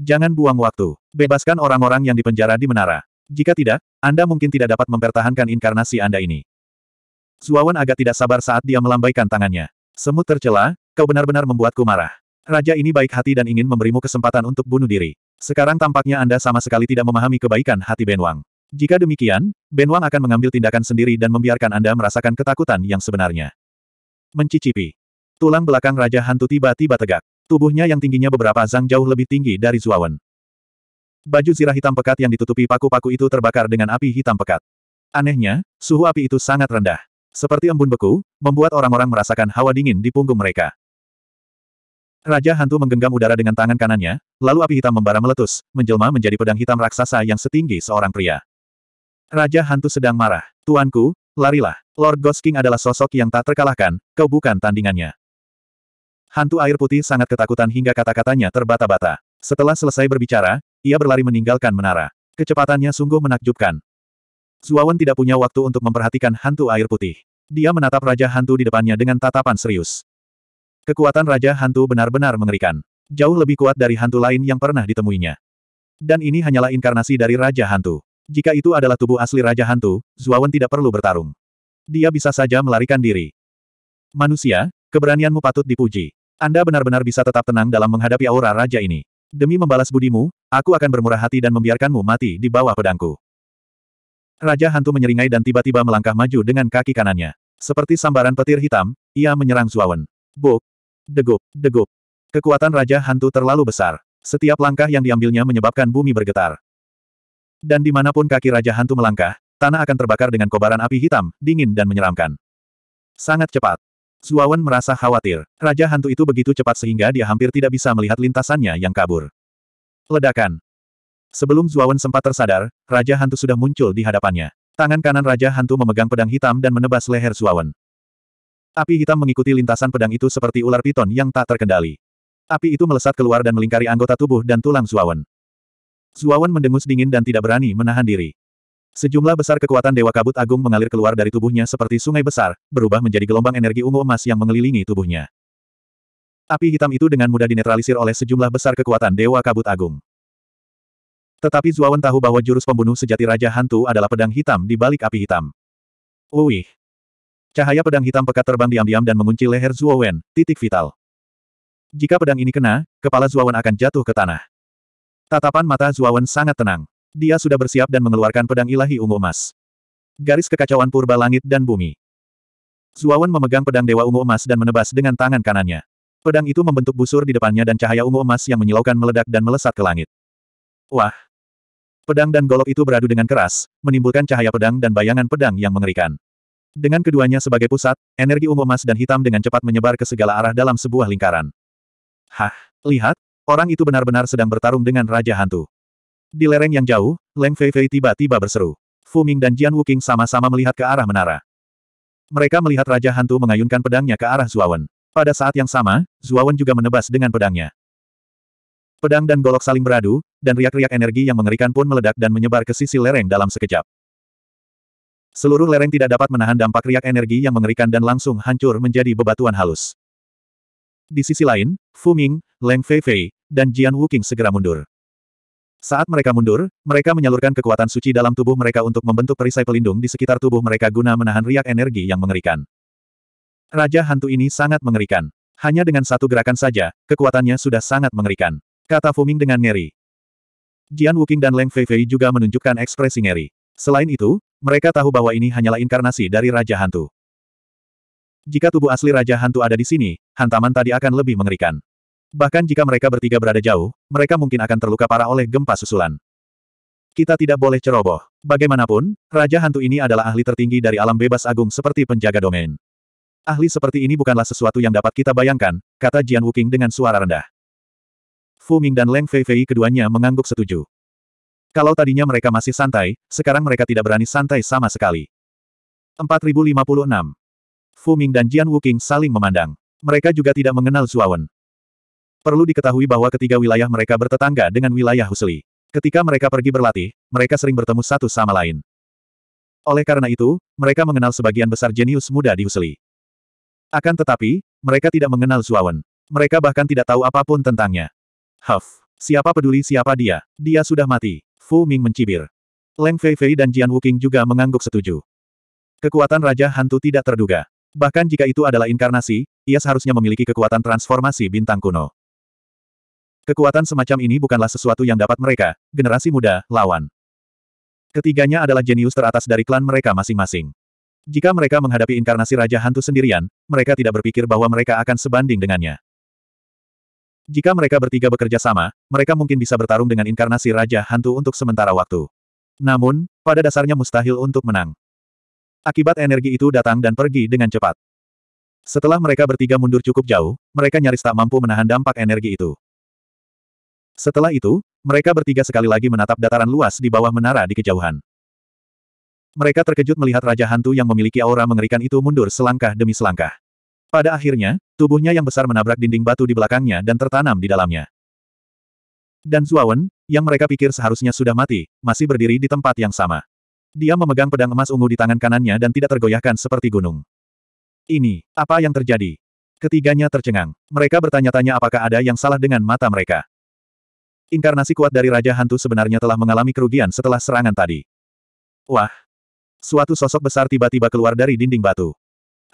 Jangan buang waktu. Bebaskan orang-orang yang dipenjara di menara. Jika tidak, Anda mungkin tidak dapat mempertahankan inkarnasi Anda ini. Zuawan agak tidak sabar saat dia melambaikan tangannya. Semut tercela, kau benar-benar membuatku marah. Raja ini baik hati dan ingin memberimu kesempatan untuk bunuh diri. Sekarang tampaknya Anda sama sekali tidak memahami kebaikan hati Benwang. Jika demikian, Benwang akan mengambil tindakan sendiri dan membiarkan Anda merasakan ketakutan yang sebenarnya. Mencicipi. Tulang belakang Raja Hantu tiba-tiba tegak. Tubuhnya yang tingginya beberapa zang jauh lebih tinggi dari Zuawan. Baju zirah hitam pekat yang ditutupi paku-paku itu terbakar dengan api hitam pekat. Anehnya, suhu api itu sangat rendah. Seperti embun beku, membuat orang-orang merasakan hawa dingin di punggung mereka. Raja hantu menggenggam udara dengan tangan kanannya, lalu api hitam membara meletus, menjelma menjadi pedang hitam raksasa yang setinggi seorang pria. Raja hantu sedang marah. Tuanku, larilah. Lord Ghost King adalah sosok yang tak terkalahkan, kau bukan tandingannya. Hantu air putih sangat ketakutan hingga kata-katanya terbata-bata. Setelah selesai berbicara, ia berlari meninggalkan menara. Kecepatannya sungguh menakjubkan. Zuawan tidak punya waktu untuk memperhatikan hantu air putih. Dia menatap Raja Hantu di depannya dengan tatapan serius. Kekuatan Raja Hantu benar-benar mengerikan. Jauh lebih kuat dari hantu lain yang pernah ditemuinya. Dan ini hanyalah inkarnasi dari Raja Hantu. Jika itu adalah tubuh asli Raja Hantu, Zuawan tidak perlu bertarung. Dia bisa saja melarikan diri. Manusia, keberanianmu patut dipuji. Anda benar-benar bisa tetap tenang dalam menghadapi aura raja ini. Demi membalas budimu, aku akan bermurah hati dan membiarkanmu mati di bawah pedangku. Raja hantu menyeringai dan tiba-tiba melangkah maju dengan kaki kanannya. Seperti sambaran petir hitam, ia menyerang Zuawan. Buk! Degup, degup. Kekuatan Raja Hantu terlalu besar. Setiap langkah yang diambilnya menyebabkan bumi bergetar. Dan dimanapun kaki Raja Hantu melangkah, tanah akan terbakar dengan kobaran api hitam, dingin dan menyeramkan. Sangat cepat. Suawan merasa khawatir. Raja hantu itu begitu cepat sehingga dia hampir tidak bisa melihat lintasannya yang kabur. Ledakan. Sebelum Zuawan sempat tersadar, Raja Hantu sudah muncul di hadapannya. Tangan kanan Raja Hantu memegang pedang hitam dan menebas leher Zuawan. Api hitam mengikuti lintasan pedang itu seperti ular piton yang tak terkendali. Api itu melesat keluar dan melingkari anggota tubuh dan tulang Zuawan. Zuawan mendengus dingin dan tidak berani menahan diri. Sejumlah besar kekuatan Dewa Kabut Agung mengalir keluar dari tubuhnya seperti sungai besar, berubah menjadi gelombang energi ungu emas yang mengelilingi tubuhnya. Api hitam itu dengan mudah dinetralisir oleh sejumlah besar kekuatan Dewa Kabut Agung. Tetapi Zuawan tahu bahwa jurus pembunuh sejati Raja Hantu adalah pedang hitam di balik api hitam. Uih! Cahaya pedang hitam pekat terbang diam-diam dan mengunci leher Zuawan, titik vital. Jika pedang ini kena, kepala Zuawan akan jatuh ke tanah. Tatapan mata Zuawan sangat tenang. Dia sudah bersiap dan mengeluarkan pedang ilahi ungu emas. Garis kekacauan purba langit dan bumi. Zuawan memegang pedang dewa ungu emas dan menebas dengan tangan kanannya. Pedang itu membentuk busur di depannya dan cahaya ungu emas yang menyilaukan meledak dan melesat ke langit. Wah! Pedang dan golok itu beradu dengan keras, menimbulkan cahaya pedang dan bayangan pedang yang mengerikan. Dengan keduanya sebagai pusat, energi ungu emas dan hitam dengan cepat menyebar ke segala arah dalam sebuah lingkaran. Hah, lihat, orang itu benar-benar sedang bertarung dengan Raja Hantu. Di lereng yang jauh, Leng Fei tiba-tiba berseru. Fu Ming dan Jian Wuking sama-sama melihat ke arah menara. Mereka melihat Raja Hantu mengayunkan pedangnya ke arah Zuawan. Pada saat yang sama, Zuawan juga menebas dengan pedangnya. Pedang dan golok saling beradu, dan riak-riak energi yang mengerikan pun meledak dan menyebar ke sisi lereng dalam sekejap. Seluruh lereng tidak dapat menahan dampak riak energi yang mengerikan dan langsung hancur menjadi bebatuan halus. Di sisi lain, Fu Ming, Leng Fei, dan Jian Wuking segera mundur. Saat mereka mundur, mereka menyalurkan kekuatan suci dalam tubuh mereka untuk membentuk perisai pelindung di sekitar tubuh mereka guna menahan riak energi yang mengerikan. Raja hantu ini sangat mengerikan. Hanya dengan satu gerakan saja, kekuatannya sudah sangat mengerikan. Kata Fuming dengan ngeri. Jian Wuking dan Leng Feifei juga menunjukkan ekspresi ngeri. Selain itu, mereka tahu bahwa ini hanyalah inkarnasi dari Raja Hantu. Jika tubuh asli Raja Hantu ada di sini, hantaman tadi akan lebih mengerikan. Bahkan jika mereka bertiga berada jauh, mereka mungkin akan terluka parah oleh gempa susulan. Kita tidak boleh ceroboh. Bagaimanapun, Raja Hantu ini adalah ahli tertinggi dari alam bebas agung seperti penjaga domain. Ahli seperti ini bukanlah sesuatu yang dapat kita bayangkan, kata Jian Wuking dengan suara rendah. Fu Ming dan Leng Fei keduanya mengangguk setuju. Kalau tadinya mereka masih santai, sekarang mereka tidak berani santai sama sekali. 4056. Fu Ming dan Jian Wuking saling memandang. Mereka juga tidak mengenal Zuawan. Perlu diketahui bahwa ketiga wilayah mereka bertetangga dengan wilayah Husli. Ketika mereka pergi berlatih, mereka sering bertemu satu sama lain. Oleh karena itu, mereka mengenal sebagian besar jenius muda di Husli. Akan tetapi, mereka tidak mengenal Zuawan. Mereka bahkan tidak tahu apapun tentangnya. Huff, siapa peduli siapa dia, dia sudah mati. Fu Ming mencibir. Leng Fei Fei dan Jian Wuking juga mengangguk setuju. Kekuatan Raja Hantu tidak terduga. Bahkan jika itu adalah inkarnasi, ia seharusnya memiliki kekuatan transformasi bintang kuno. Kekuatan semacam ini bukanlah sesuatu yang dapat mereka, generasi muda, lawan. Ketiganya adalah jenius teratas dari klan mereka masing-masing. Jika mereka menghadapi inkarnasi Raja Hantu sendirian, mereka tidak berpikir bahwa mereka akan sebanding dengannya. Jika mereka bertiga bekerja sama, mereka mungkin bisa bertarung dengan inkarnasi Raja Hantu untuk sementara waktu. Namun, pada dasarnya mustahil untuk menang. Akibat energi itu datang dan pergi dengan cepat. Setelah mereka bertiga mundur cukup jauh, mereka nyaris tak mampu menahan dampak energi itu. Setelah itu, mereka bertiga sekali lagi menatap dataran luas di bawah menara di kejauhan. Mereka terkejut melihat Raja Hantu yang memiliki aura mengerikan itu mundur selangkah demi selangkah. Pada akhirnya, tubuhnya yang besar menabrak dinding batu di belakangnya dan tertanam di dalamnya. Dan Zuawan, yang mereka pikir seharusnya sudah mati, masih berdiri di tempat yang sama. Dia memegang pedang emas ungu di tangan kanannya dan tidak tergoyahkan seperti gunung. Ini, apa yang terjadi? Ketiganya tercengang. Mereka bertanya-tanya apakah ada yang salah dengan mata mereka. Inkarnasi kuat dari Raja Hantu sebenarnya telah mengalami kerugian setelah serangan tadi. Wah! Suatu sosok besar tiba-tiba keluar dari dinding batu.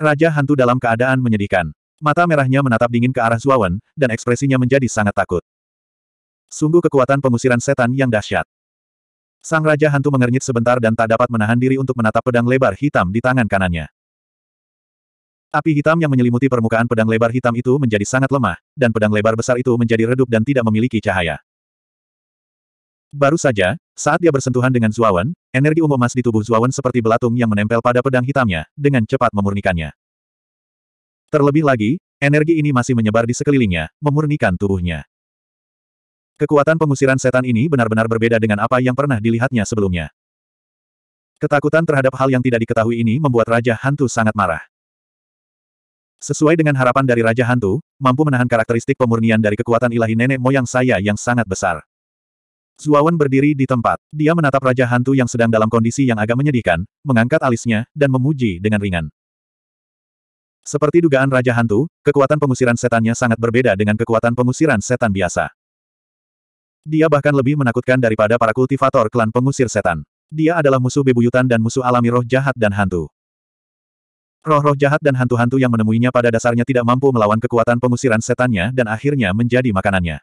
Raja Hantu dalam keadaan menyedihkan. Mata merahnya menatap dingin ke arah Zuawan, dan ekspresinya menjadi sangat takut. Sungguh kekuatan pengusiran setan yang dahsyat. Sang Raja Hantu mengernyit sebentar dan tak dapat menahan diri untuk menatap pedang lebar hitam di tangan kanannya. Api hitam yang menyelimuti permukaan pedang lebar hitam itu menjadi sangat lemah, dan pedang lebar besar itu menjadi redup dan tidak memiliki cahaya. Baru saja, saat dia bersentuhan dengan Zuawan, energi ungu emas di tubuh Zuawan seperti belatung yang menempel pada pedang hitamnya, dengan cepat memurnikannya. Terlebih lagi, energi ini masih menyebar di sekelilingnya, memurnikan tubuhnya. Kekuatan pengusiran setan ini benar-benar berbeda dengan apa yang pernah dilihatnya sebelumnya. Ketakutan terhadap hal yang tidak diketahui ini membuat Raja Hantu sangat marah. Sesuai dengan harapan dari Raja Hantu, mampu menahan karakteristik pemurnian dari kekuatan ilahi nenek moyang saya yang sangat besar. Zuawan berdiri di tempat. Dia menatap Raja Hantu yang sedang dalam kondisi yang agak menyedihkan, mengangkat alisnya, dan memuji dengan ringan. Seperti dugaan Raja Hantu, kekuatan pengusiran setannya sangat berbeda dengan kekuatan pengusiran setan biasa. Dia bahkan lebih menakutkan daripada para kultivator klan pengusir setan. Dia adalah musuh bebuyutan dan musuh alami roh jahat dan hantu. Roh-roh jahat dan hantu-hantu yang menemuinya pada dasarnya tidak mampu melawan kekuatan pengusiran setannya dan akhirnya menjadi makanannya.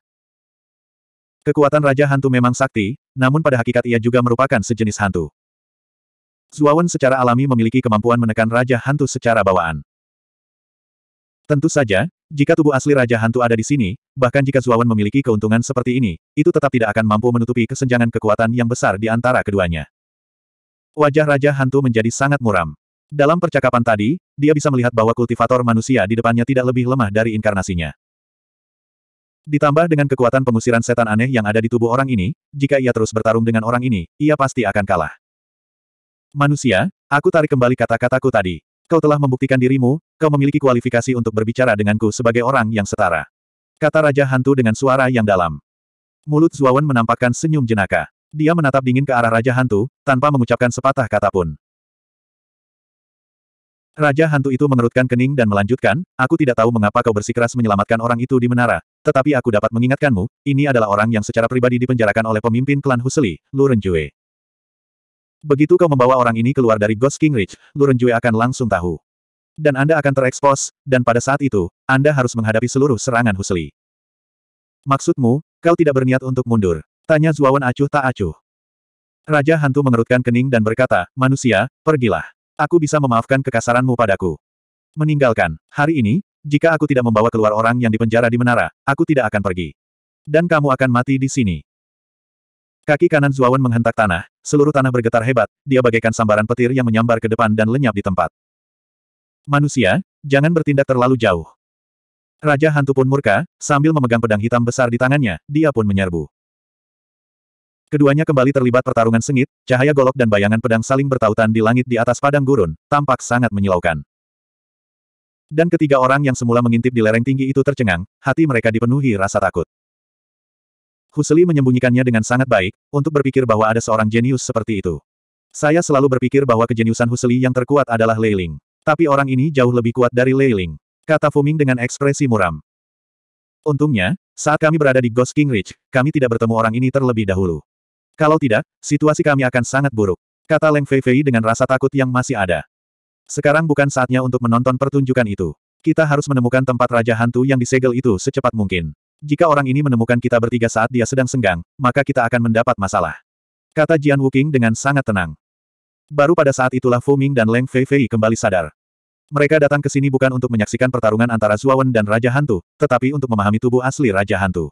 Kekuatan Raja Hantu memang sakti, namun pada hakikat ia juga merupakan sejenis hantu. Zuawan secara alami memiliki kemampuan menekan Raja Hantu secara bawaan. Tentu saja, jika tubuh asli Raja Hantu ada di sini, bahkan jika Zuawan memiliki keuntungan seperti ini, itu tetap tidak akan mampu menutupi kesenjangan kekuatan yang besar di antara keduanya. Wajah Raja Hantu menjadi sangat muram. Dalam percakapan tadi, dia bisa melihat bahwa kultivator manusia di depannya tidak lebih lemah dari inkarnasinya. Ditambah dengan kekuatan pengusiran setan aneh yang ada di tubuh orang ini, jika ia terus bertarung dengan orang ini, ia pasti akan kalah. Manusia, aku tarik kembali kata-kataku tadi. Kau telah membuktikan dirimu, kau memiliki kualifikasi untuk berbicara denganku sebagai orang yang setara. Kata Raja Hantu dengan suara yang dalam. Mulut Zuawan menampakkan senyum jenaka. Dia menatap dingin ke arah Raja Hantu, tanpa mengucapkan sepatah kata pun. Raja hantu itu mengerutkan kening dan melanjutkan, aku tidak tahu mengapa kau bersikeras menyelamatkan orang itu di menara, tetapi aku dapat mengingatkanmu, ini adalah orang yang secara pribadi dipenjarakan oleh pemimpin klan Huseli, Lurenjue. Begitu kau membawa orang ini keluar dari Ghost King Ridge, akan langsung tahu. Dan Anda akan terekspos, dan pada saat itu, Anda harus menghadapi seluruh serangan Huseli. Maksudmu, kau tidak berniat untuk mundur? Tanya Zuawan acuh tak acuh. Raja hantu mengerutkan kening dan berkata, manusia, pergilah. Aku bisa memaafkan kekasaranmu padaku. Meninggalkan, hari ini, jika aku tidak membawa keluar orang yang dipenjara di menara, aku tidak akan pergi. Dan kamu akan mati di sini. Kaki kanan Zuawan menghentak tanah, seluruh tanah bergetar hebat, dia bagaikan sambaran petir yang menyambar ke depan dan lenyap di tempat. Manusia, jangan bertindak terlalu jauh. Raja hantu pun murka, sambil memegang pedang hitam besar di tangannya, dia pun menyerbu. Keduanya kembali terlibat pertarungan sengit, cahaya golok dan bayangan pedang saling bertautan di langit di atas padang gurun, tampak sangat menyilaukan. Dan ketiga orang yang semula mengintip di lereng tinggi itu tercengang, hati mereka dipenuhi rasa takut. Huseli menyembunyikannya dengan sangat baik, untuk berpikir bahwa ada seorang jenius seperti itu. Saya selalu berpikir bahwa kejeniusan Huseli yang terkuat adalah Leiling. Tapi orang ini jauh lebih kuat dari Leiling. Kata Fuming dengan ekspresi muram. Untungnya, saat kami berada di Ghost King Ridge, kami tidak bertemu orang ini terlebih dahulu. Kalau tidak, situasi kami akan sangat buruk. Kata Leng Fei Fei dengan rasa takut yang masih ada. Sekarang bukan saatnya untuk menonton pertunjukan itu. Kita harus menemukan tempat Raja Hantu yang disegel itu secepat mungkin. Jika orang ini menemukan kita bertiga saat dia sedang senggang, maka kita akan mendapat masalah. Kata Jian Wuking dengan sangat tenang. Baru pada saat itulah Fu Ming dan Leng Fei Fei kembali sadar. Mereka datang ke sini bukan untuk menyaksikan pertarungan antara Zuawan dan Raja Hantu, tetapi untuk memahami tubuh asli Raja Hantu.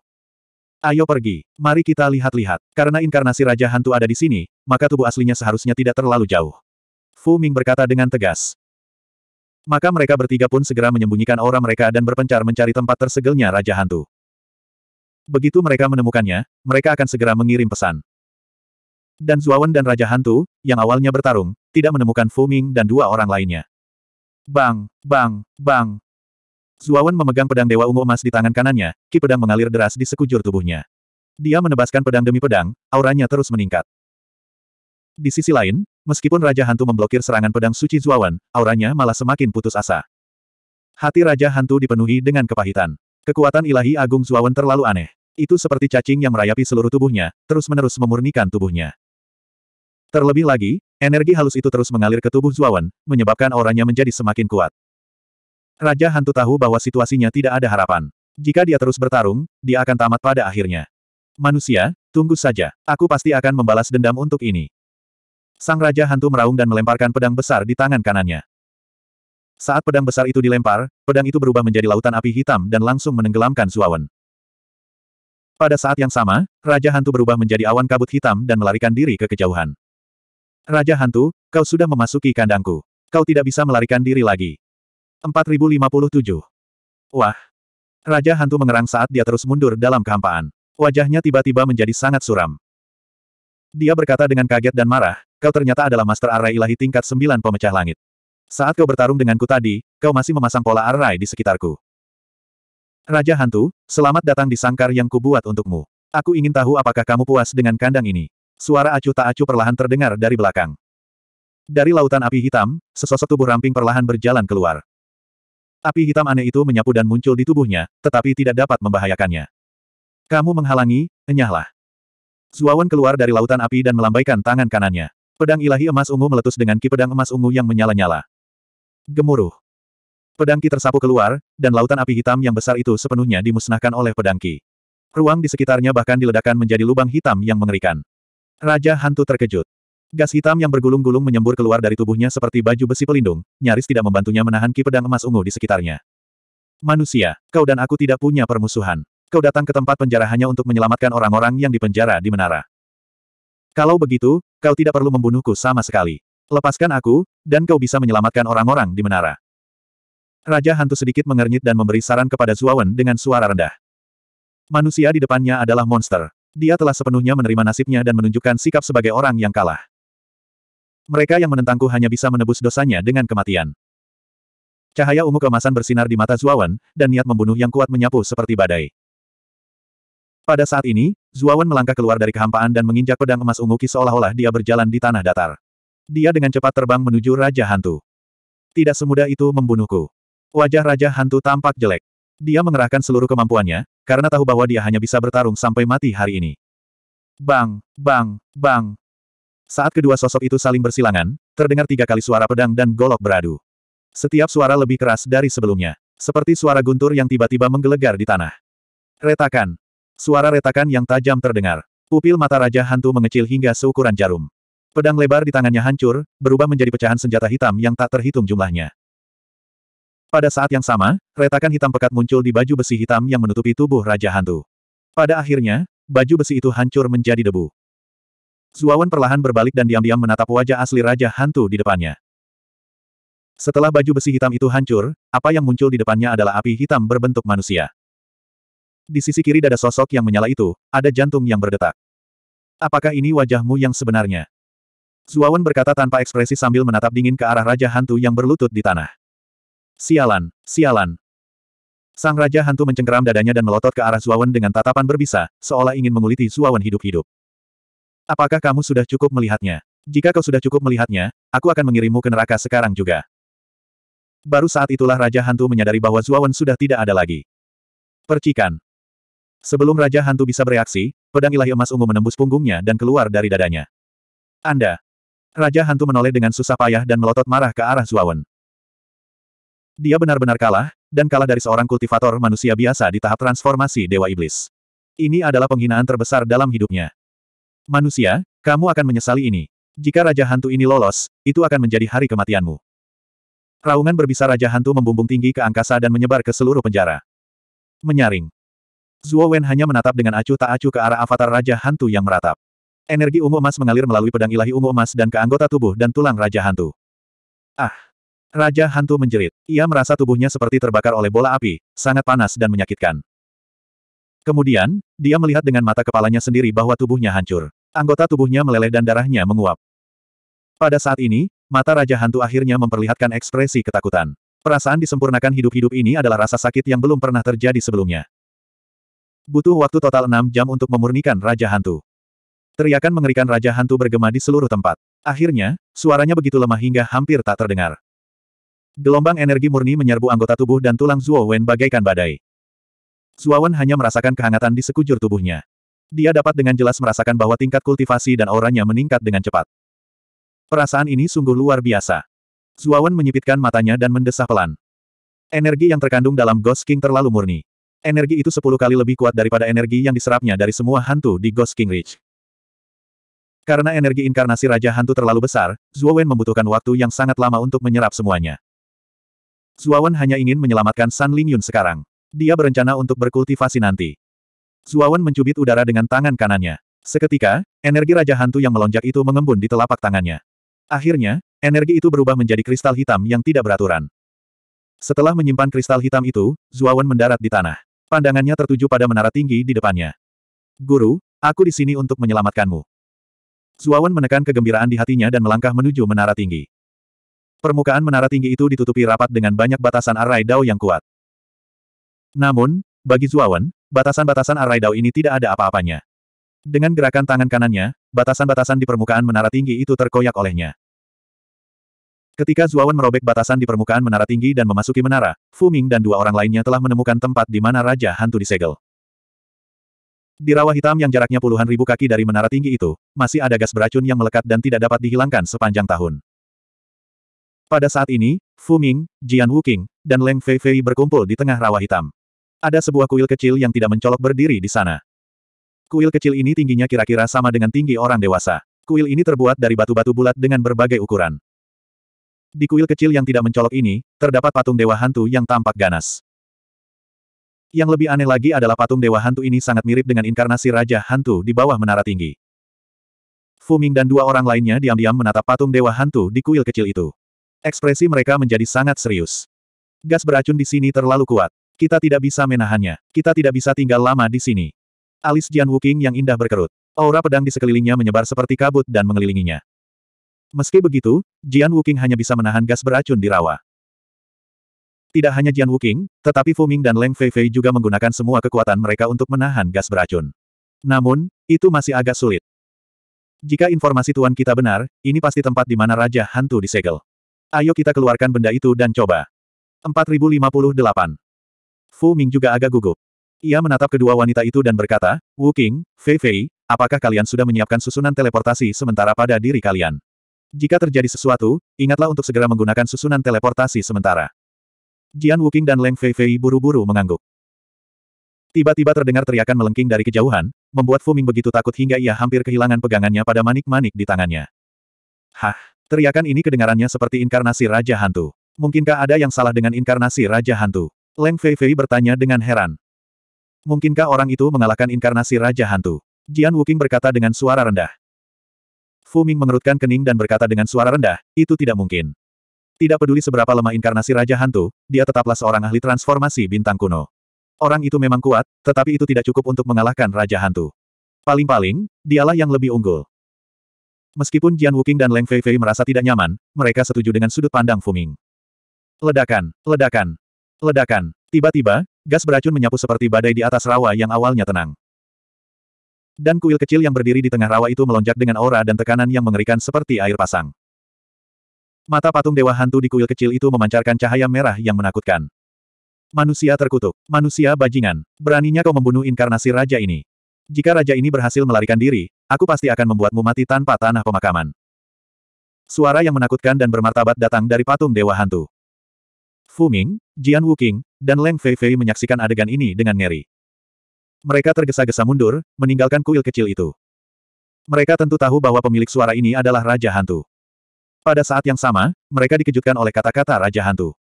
Ayo pergi, mari kita lihat-lihat. Karena inkarnasi Raja Hantu ada di sini, maka tubuh aslinya seharusnya tidak terlalu jauh. Fu Ming berkata dengan tegas. Maka mereka bertiga pun segera menyembunyikan aura mereka dan berpencar mencari tempat tersegelnya Raja Hantu. Begitu mereka menemukannya, mereka akan segera mengirim pesan. Dan Zuawan dan Raja Hantu, yang awalnya bertarung, tidak menemukan Fu Ming dan dua orang lainnya. Bang, bang, bang, Zuawan memegang pedang Dewa Ungu Emas di tangan kanannya, ki pedang mengalir deras di sekujur tubuhnya. Dia menebaskan pedang demi pedang, auranya terus meningkat. Di sisi lain, meskipun Raja Hantu memblokir serangan pedang suci Zuawan, auranya malah semakin putus asa. Hati Raja Hantu dipenuhi dengan kepahitan. Kekuatan ilahi agung Zuawan terlalu aneh. Itu seperti cacing yang merayapi seluruh tubuhnya, terus-menerus memurnikan tubuhnya. Terlebih lagi, energi halus itu terus mengalir ke tubuh Zuawan, menyebabkan auranya menjadi semakin kuat. Raja Hantu tahu bahwa situasinya tidak ada harapan. Jika dia terus bertarung, dia akan tamat pada akhirnya. Manusia, tunggu saja. Aku pasti akan membalas dendam untuk ini. Sang Raja Hantu meraung dan melemparkan pedang besar di tangan kanannya. Saat pedang besar itu dilempar, pedang itu berubah menjadi lautan api hitam dan langsung menenggelamkan Suawen. Pada saat yang sama, Raja Hantu berubah menjadi awan kabut hitam dan melarikan diri ke kejauhan. Raja Hantu, kau sudah memasuki kandangku. Kau tidak bisa melarikan diri lagi. 4057. Wah! Raja hantu mengerang saat dia terus mundur dalam kehampaan. Wajahnya tiba-tiba menjadi sangat suram. Dia berkata dengan kaget dan marah, kau ternyata adalah Master Arai Ilahi tingkat 9 pemecah langit. Saat kau bertarung denganku tadi, kau masih memasang pola Arai di sekitarku. Raja hantu, selamat datang di sangkar yang kubuat untukmu. Aku ingin tahu apakah kamu puas dengan kandang ini. Suara acuh tak acuh perlahan terdengar dari belakang. Dari lautan api hitam, sesosok tubuh ramping perlahan berjalan keluar. Api hitam aneh itu menyapu dan muncul di tubuhnya, tetapi tidak dapat membahayakannya. Kamu menghalangi, enyahlah. Zuawan keluar dari lautan api dan melambaikan tangan kanannya. Pedang ilahi emas ungu meletus dengan ki pedang emas ungu yang menyala-nyala. Gemuruh. Pedang ki tersapu keluar, dan lautan api hitam yang besar itu sepenuhnya dimusnahkan oleh pedang ki. Ruang di sekitarnya bahkan diledakkan menjadi lubang hitam yang mengerikan. Raja hantu terkejut. Gas hitam yang bergulung-gulung menyembur keluar dari tubuhnya seperti baju besi pelindung, nyaris tidak membantunya menahan ki pedang emas ungu di sekitarnya. Manusia, kau dan aku tidak punya permusuhan. Kau datang ke tempat penjara hanya untuk menyelamatkan orang-orang yang dipenjara di menara. Kalau begitu, kau tidak perlu membunuhku sama sekali. Lepaskan aku, dan kau bisa menyelamatkan orang-orang di menara. Raja Hantu sedikit mengernyit dan memberi saran kepada Zuawan dengan suara rendah. Manusia di depannya adalah monster. Dia telah sepenuhnya menerima nasibnya dan menunjukkan sikap sebagai orang yang kalah. Mereka yang menentangku hanya bisa menebus dosanya dengan kematian. Cahaya ungu kemasan bersinar di mata Zuawan, dan niat membunuh yang kuat menyapu seperti badai. Pada saat ini, Zuawan melangkah keluar dari kehampaan dan menginjak pedang emas ungu ki seolah-olah dia berjalan di tanah datar. Dia dengan cepat terbang menuju Raja Hantu. Tidak semudah itu membunuhku. Wajah Raja Hantu tampak jelek. Dia mengerahkan seluruh kemampuannya, karena tahu bahwa dia hanya bisa bertarung sampai mati hari ini. Bang, bang, bang, saat kedua sosok itu saling bersilangan, terdengar tiga kali suara pedang dan golok beradu. Setiap suara lebih keras dari sebelumnya. Seperti suara guntur yang tiba-tiba menggelegar di tanah. Retakan. Suara retakan yang tajam terdengar. Pupil mata Raja Hantu mengecil hingga seukuran jarum. Pedang lebar di tangannya hancur, berubah menjadi pecahan senjata hitam yang tak terhitung jumlahnya. Pada saat yang sama, retakan hitam pekat muncul di baju besi hitam yang menutupi tubuh Raja Hantu. Pada akhirnya, baju besi itu hancur menjadi debu. Zuawan perlahan berbalik dan diam-diam menatap wajah asli Raja Hantu di depannya. Setelah baju besi hitam itu hancur, apa yang muncul di depannya adalah api hitam berbentuk manusia. Di sisi kiri dada sosok yang menyala itu, ada jantung yang berdetak. Apakah ini wajahmu yang sebenarnya? Zuawan berkata tanpa ekspresi sambil menatap dingin ke arah Raja Hantu yang berlutut di tanah. Sialan, sialan. Sang Raja Hantu mencengkeram dadanya dan melotot ke arah Zuawan dengan tatapan berbisa, seolah ingin menguliti Zuawan hidup-hidup. Apakah kamu sudah cukup melihatnya? Jika kau sudah cukup melihatnya, aku akan mengirimmu ke neraka sekarang juga. Baru saat itulah Raja Hantu menyadari bahwa Zuawan sudah tidak ada lagi. Percikan. Sebelum Raja Hantu bisa bereaksi, pedang ilahi emas ungu menembus punggungnya dan keluar dari dadanya. Anda. Raja Hantu menoleh dengan susah payah dan melotot marah ke arah Zuawan. Dia benar-benar kalah, dan kalah dari seorang kultivator manusia biasa di tahap transformasi Dewa Iblis. Ini adalah penghinaan terbesar dalam hidupnya. Manusia, kamu akan menyesali ini. Jika Raja Hantu ini lolos, itu akan menjadi hari kematianmu. Raungan berbisa Raja Hantu membumbung tinggi ke angkasa dan menyebar ke seluruh penjara. Menyaring. Zuo Wen hanya menatap dengan acuh tak acuh ke arah avatar Raja Hantu yang meratap. Energi ungu emas mengalir melalui pedang ilahi ungu emas dan ke anggota tubuh dan tulang Raja Hantu. Ah! Raja Hantu menjerit. Ia merasa tubuhnya seperti terbakar oleh bola api, sangat panas dan menyakitkan. Kemudian, dia melihat dengan mata kepalanya sendiri bahwa tubuhnya hancur. Anggota tubuhnya meleleh dan darahnya menguap. Pada saat ini, mata Raja Hantu akhirnya memperlihatkan ekspresi ketakutan. Perasaan disempurnakan hidup-hidup ini adalah rasa sakit yang belum pernah terjadi sebelumnya. Butuh waktu total enam jam untuk memurnikan Raja Hantu. Teriakan mengerikan Raja Hantu bergema di seluruh tempat. Akhirnya, suaranya begitu lemah hingga hampir tak terdengar. Gelombang energi murni menyerbu anggota tubuh dan tulang Zuo Wen bagaikan badai. Zuawan hanya merasakan kehangatan di sekujur tubuhnya. Dia dapat dengan jelas merasakan bahwa tingkat kultivasi dan auranya meningkat dengan cepat. Perasaan ini sungguh luar biasa. Zuawan menyipitkan matanya dan mendesah pelan. Energi yang terkandung dalam Ghost King terlalu murni. Energi itu sepuluh kali lebih kuat daripada energi yang diserapnya dari semua hantu di Ghost King Ridge. Karena energi inkarnasi Raja Hantu terlalu besar, Zuowen membutuhkan waktu yang sangat lama untuk menyerap semuanya. Zuowen hanya ingin menyelamatkan San Lingyun sekarang. Dia berencana untuk berkultivasi nanti. Zuawan mencubit udara dengan tangan kanannya. Seketika, energi Raja Hantu yang melonjak itu mengembun di telapak tangannya. Akhirnya, energi itu berubah menjadi kristal hitam yang tidak beraturan. Setelah menyimpan kristal hitam itu, Zuawan mendarat di tanah. Pandangannya tertuju pada menara tinggi di depannya. Guru, aku di sini untuk menyelamatkanmu. Zuawan menekan kegembiraan di hatinya dan melangkah menuju menara tinggi. Permukaan menara tinggi itu ditutupi rapat dengan banyak batasan arai dao yang kuat. Namun, bagi Zuawan, batasan-batasan arai Dao ini tidak ada apa-apanya. Dengan gerakan tangan kanannya, batasan-batasan di permukaan menara tinggi itu terkoyak olehnya. Ketika Zuawan merobek batasan di permukaan menara tinggi dan memasuki menara, Fu Ming dan dua orang lainnya telah menemukan tempat di mana Raja Hantu disegel. Di rawa hitam yang jaraknya puluhan ribu kaki dari menara tinggi itu, masih ada gas beracun yang melekat dan tidak dapat dihilangkan sepanjang tahun. Pada saat ini, Fu Ming, Jian Wuking, dan Leng Fei Fei berkumpul di tengah rawa hitam. Ada sebuah kuil kecil yang tidak mencolok berdiri di sana. Kuil kecil ini tingginya kira-kira sama dengan tinggi orang dewasa. Kuil ini terbuat dari batu-batu bulat dengan berbagai ukuran. Di kuil kecil yang tidak mencolok ini, terdapat patung dewa hantu yang tampak ganas. Yang lebih aneh lagi adalah patung dewa hantu ini sangat mirip dengan inkarnasi raja hantu di bawah menara tinggi. Fuming dan dua orang lainnya diam-diam menatap patung dewa hantu di kuil kecil itu. Ekspresi mereka menjadi sangat serius. Gas beracun di sini terlalu kuat. Kita tidak bisa menahannya. Kita tidak bisa tinggal lama di sini. Alis Jian Wuking yang indah berkerut. Aura pedang di sekelilingnya menyebar seperti kabut dan mengelilinginya. Meski begitu, Jian Wuking hanya bisa menahan gas beracun di rawa. Tidak hanya Jian Wuking, tetapi Fu Ming dan Leng Feifei juga menggunakan semua kekuatan mereka untuk menahan gas beracun. Namun, itu masih agak sulit. Jika informasi tuan kita benar, ini pasti tempat di mana Raja Hantu disegel. Ayo kita keluarkan benda itu dan coba. 4058 Fu Ming juga agak gugup. Ia menatap kedua wanita itu dan berkata, Wu King, Fei Fei, apakah kalian sudah menyiapkan susunan teleportasi sementara pada diri kalian? Jika terjadi sesuatu, ingatlah untuk segera menggunakan susunan teleportasi sementara. Jian Wu Wuking dan Leng Fei Fei buru-buru mengangguk. Tiba-tiba terdengar teriakan melengking dari kejauhan, membuat Fu Ming begitu takut hingga ia hampir kehilangan pegangannya pada manik-manik di tangannya. Hah, teriakan ini kedengarannya seperti inkarnasi Raja Hantu. Mungkinkah ada yang salah dengan inkarnasi Raja Hantu? Leng Fei Fei bertanya dengan heran. Mungkinkah orang itu mengalahkan inkarnasi Raja Hantu? Jian Wuking berkata dengan suara rendah. Fu Ming mengerutkan kening dan berkata dengan suara rendah, itu tidak mungkin. Tidak peduli seberapa lemah inkarnasi Raja Hantu, dia tetaplah seorang ahli transformasi bintang kuno. Orang itu memang kuat, tetapi itu tidak cukup untuk mengalahkan Raja Hantu. Paling-paling, dialah yang lebih unggul. Meskipun Jian Wuking dan Leng Fei merasa tidak nyaman, mereka setuju dengan sudut pandang Fu Ming. Ledakan, ledakan, Ledakan. Tiba-tiba, gas beracun menyapu seperti badai di atas rawa yang awalnya tenang. Dan kuil kecil yang berdiri di tengah rawa itu melonjak dengan aura dan tekanan yang mengerikan seperti air pasang. Mata patung dewa hantu di kuil kecil itu memancarkan cahaya merah yang menakutkan. Manusia terkutuk, manusia bajingan, beraninya kau membunuh inkarnasi raja ini. Jika raja ini berhasil melarikan diri, aku pasti akan membuatmu mati tanpa tanah pemakaman. Suara yang menakutkan dan bermartabat datang dari patung dewa hantu. Fu Ming, Jian Wuking, dan Leng Fei Fei menyaksikan adegan ini dengan ngeri. Mereka tergesa-gesa mundur, meninggalkan kuil kecil itu. Mereka tentu tahu bahwa pemilik suara ini adalah Raja Hantu. Pada saat yang sama, mereka dikejutkan oleh kata-kata Raja Hantu.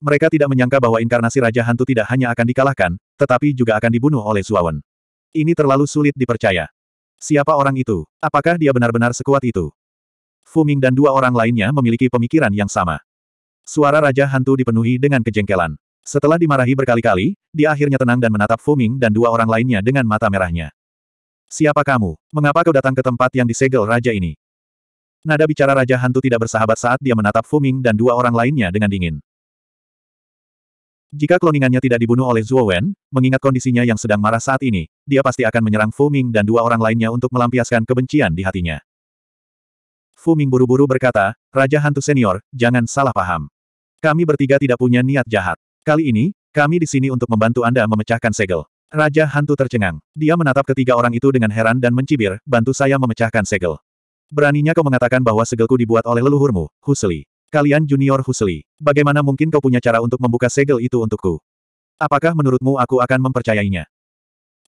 Mereka tidak menyangka bahwa inkarnasi Raja Hantu tidak hanya akan dikalahkan, tetapi juga akan dibunuh oleh Zuawan. Ini terlalu sulit dipercaya. Siapa orang itu? Apakah dia benar-benar sekuat itu? Fuming dan dua orang lainnya memiliki pemikiran yang sama. Suara Raja Hantu dipenuhi dengan kejengkelan. Setelah dimarahi berkali-kali, dia akhirnya tenang dan menatap Fuming dan dua orang lainnya dengan mata merahnya. Siapa kamu? Mengapa kau datang ke tempat yang disegel raja ini? Nada bicara Raja Hantu tidak bersahabat saat dia menatap Fuming dan dua orang lainnya dengan dingin. Jika kloningannya tidak dibunuh oleh Zhuo Wen, mengingat kondisinya yang sedang marah saat ini, dia pasti akan menyerang Fuming dan dua orang lainnya untuk melampiaskan kebencian di hatinya. Fu Ming buru-buru berkata, Raja Hantu Senior, jangan salah paham. Kami bertiga tidak punya niat jahat. Kali ini, kami di sini untuk membantu Anda memecahkan segel. Raja Hantu tercengang. Dia menatap ketiga orang itu dengan heran dan mencibir, bantu saya memecahkan segel. Beraninya kau mengatakan bahwa segelku dibuat oleh leluhurmu, Husli. Kalian junior Husli. Bagaimana mungkin kau punya cara untuk membuka segel itu untukku? Apakah menurutmu aku akan mempercayainya?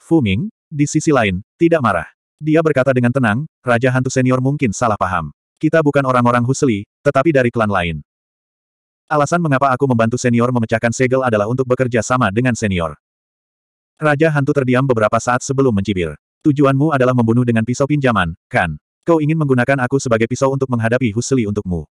Fu Ming, di sisi lain, tidak marah. Dia berkata dengan tenang, Raja Hantu Senior mungkin salah paham. Kita bukan orang-orang Husli, tetapi dari klan lain. Alasan mengapa aku membantu senior memecahkan segel adalah untuk bekerja sama dengan senior. Raja hantu terdiam beberapa saat sebelum mencibir. Tujuanmu adalah membunuh dengan pisau pinjaman, kan? Kau ingin menggunakan aku sebagai pisau untuk menghadapi Husli untukmu.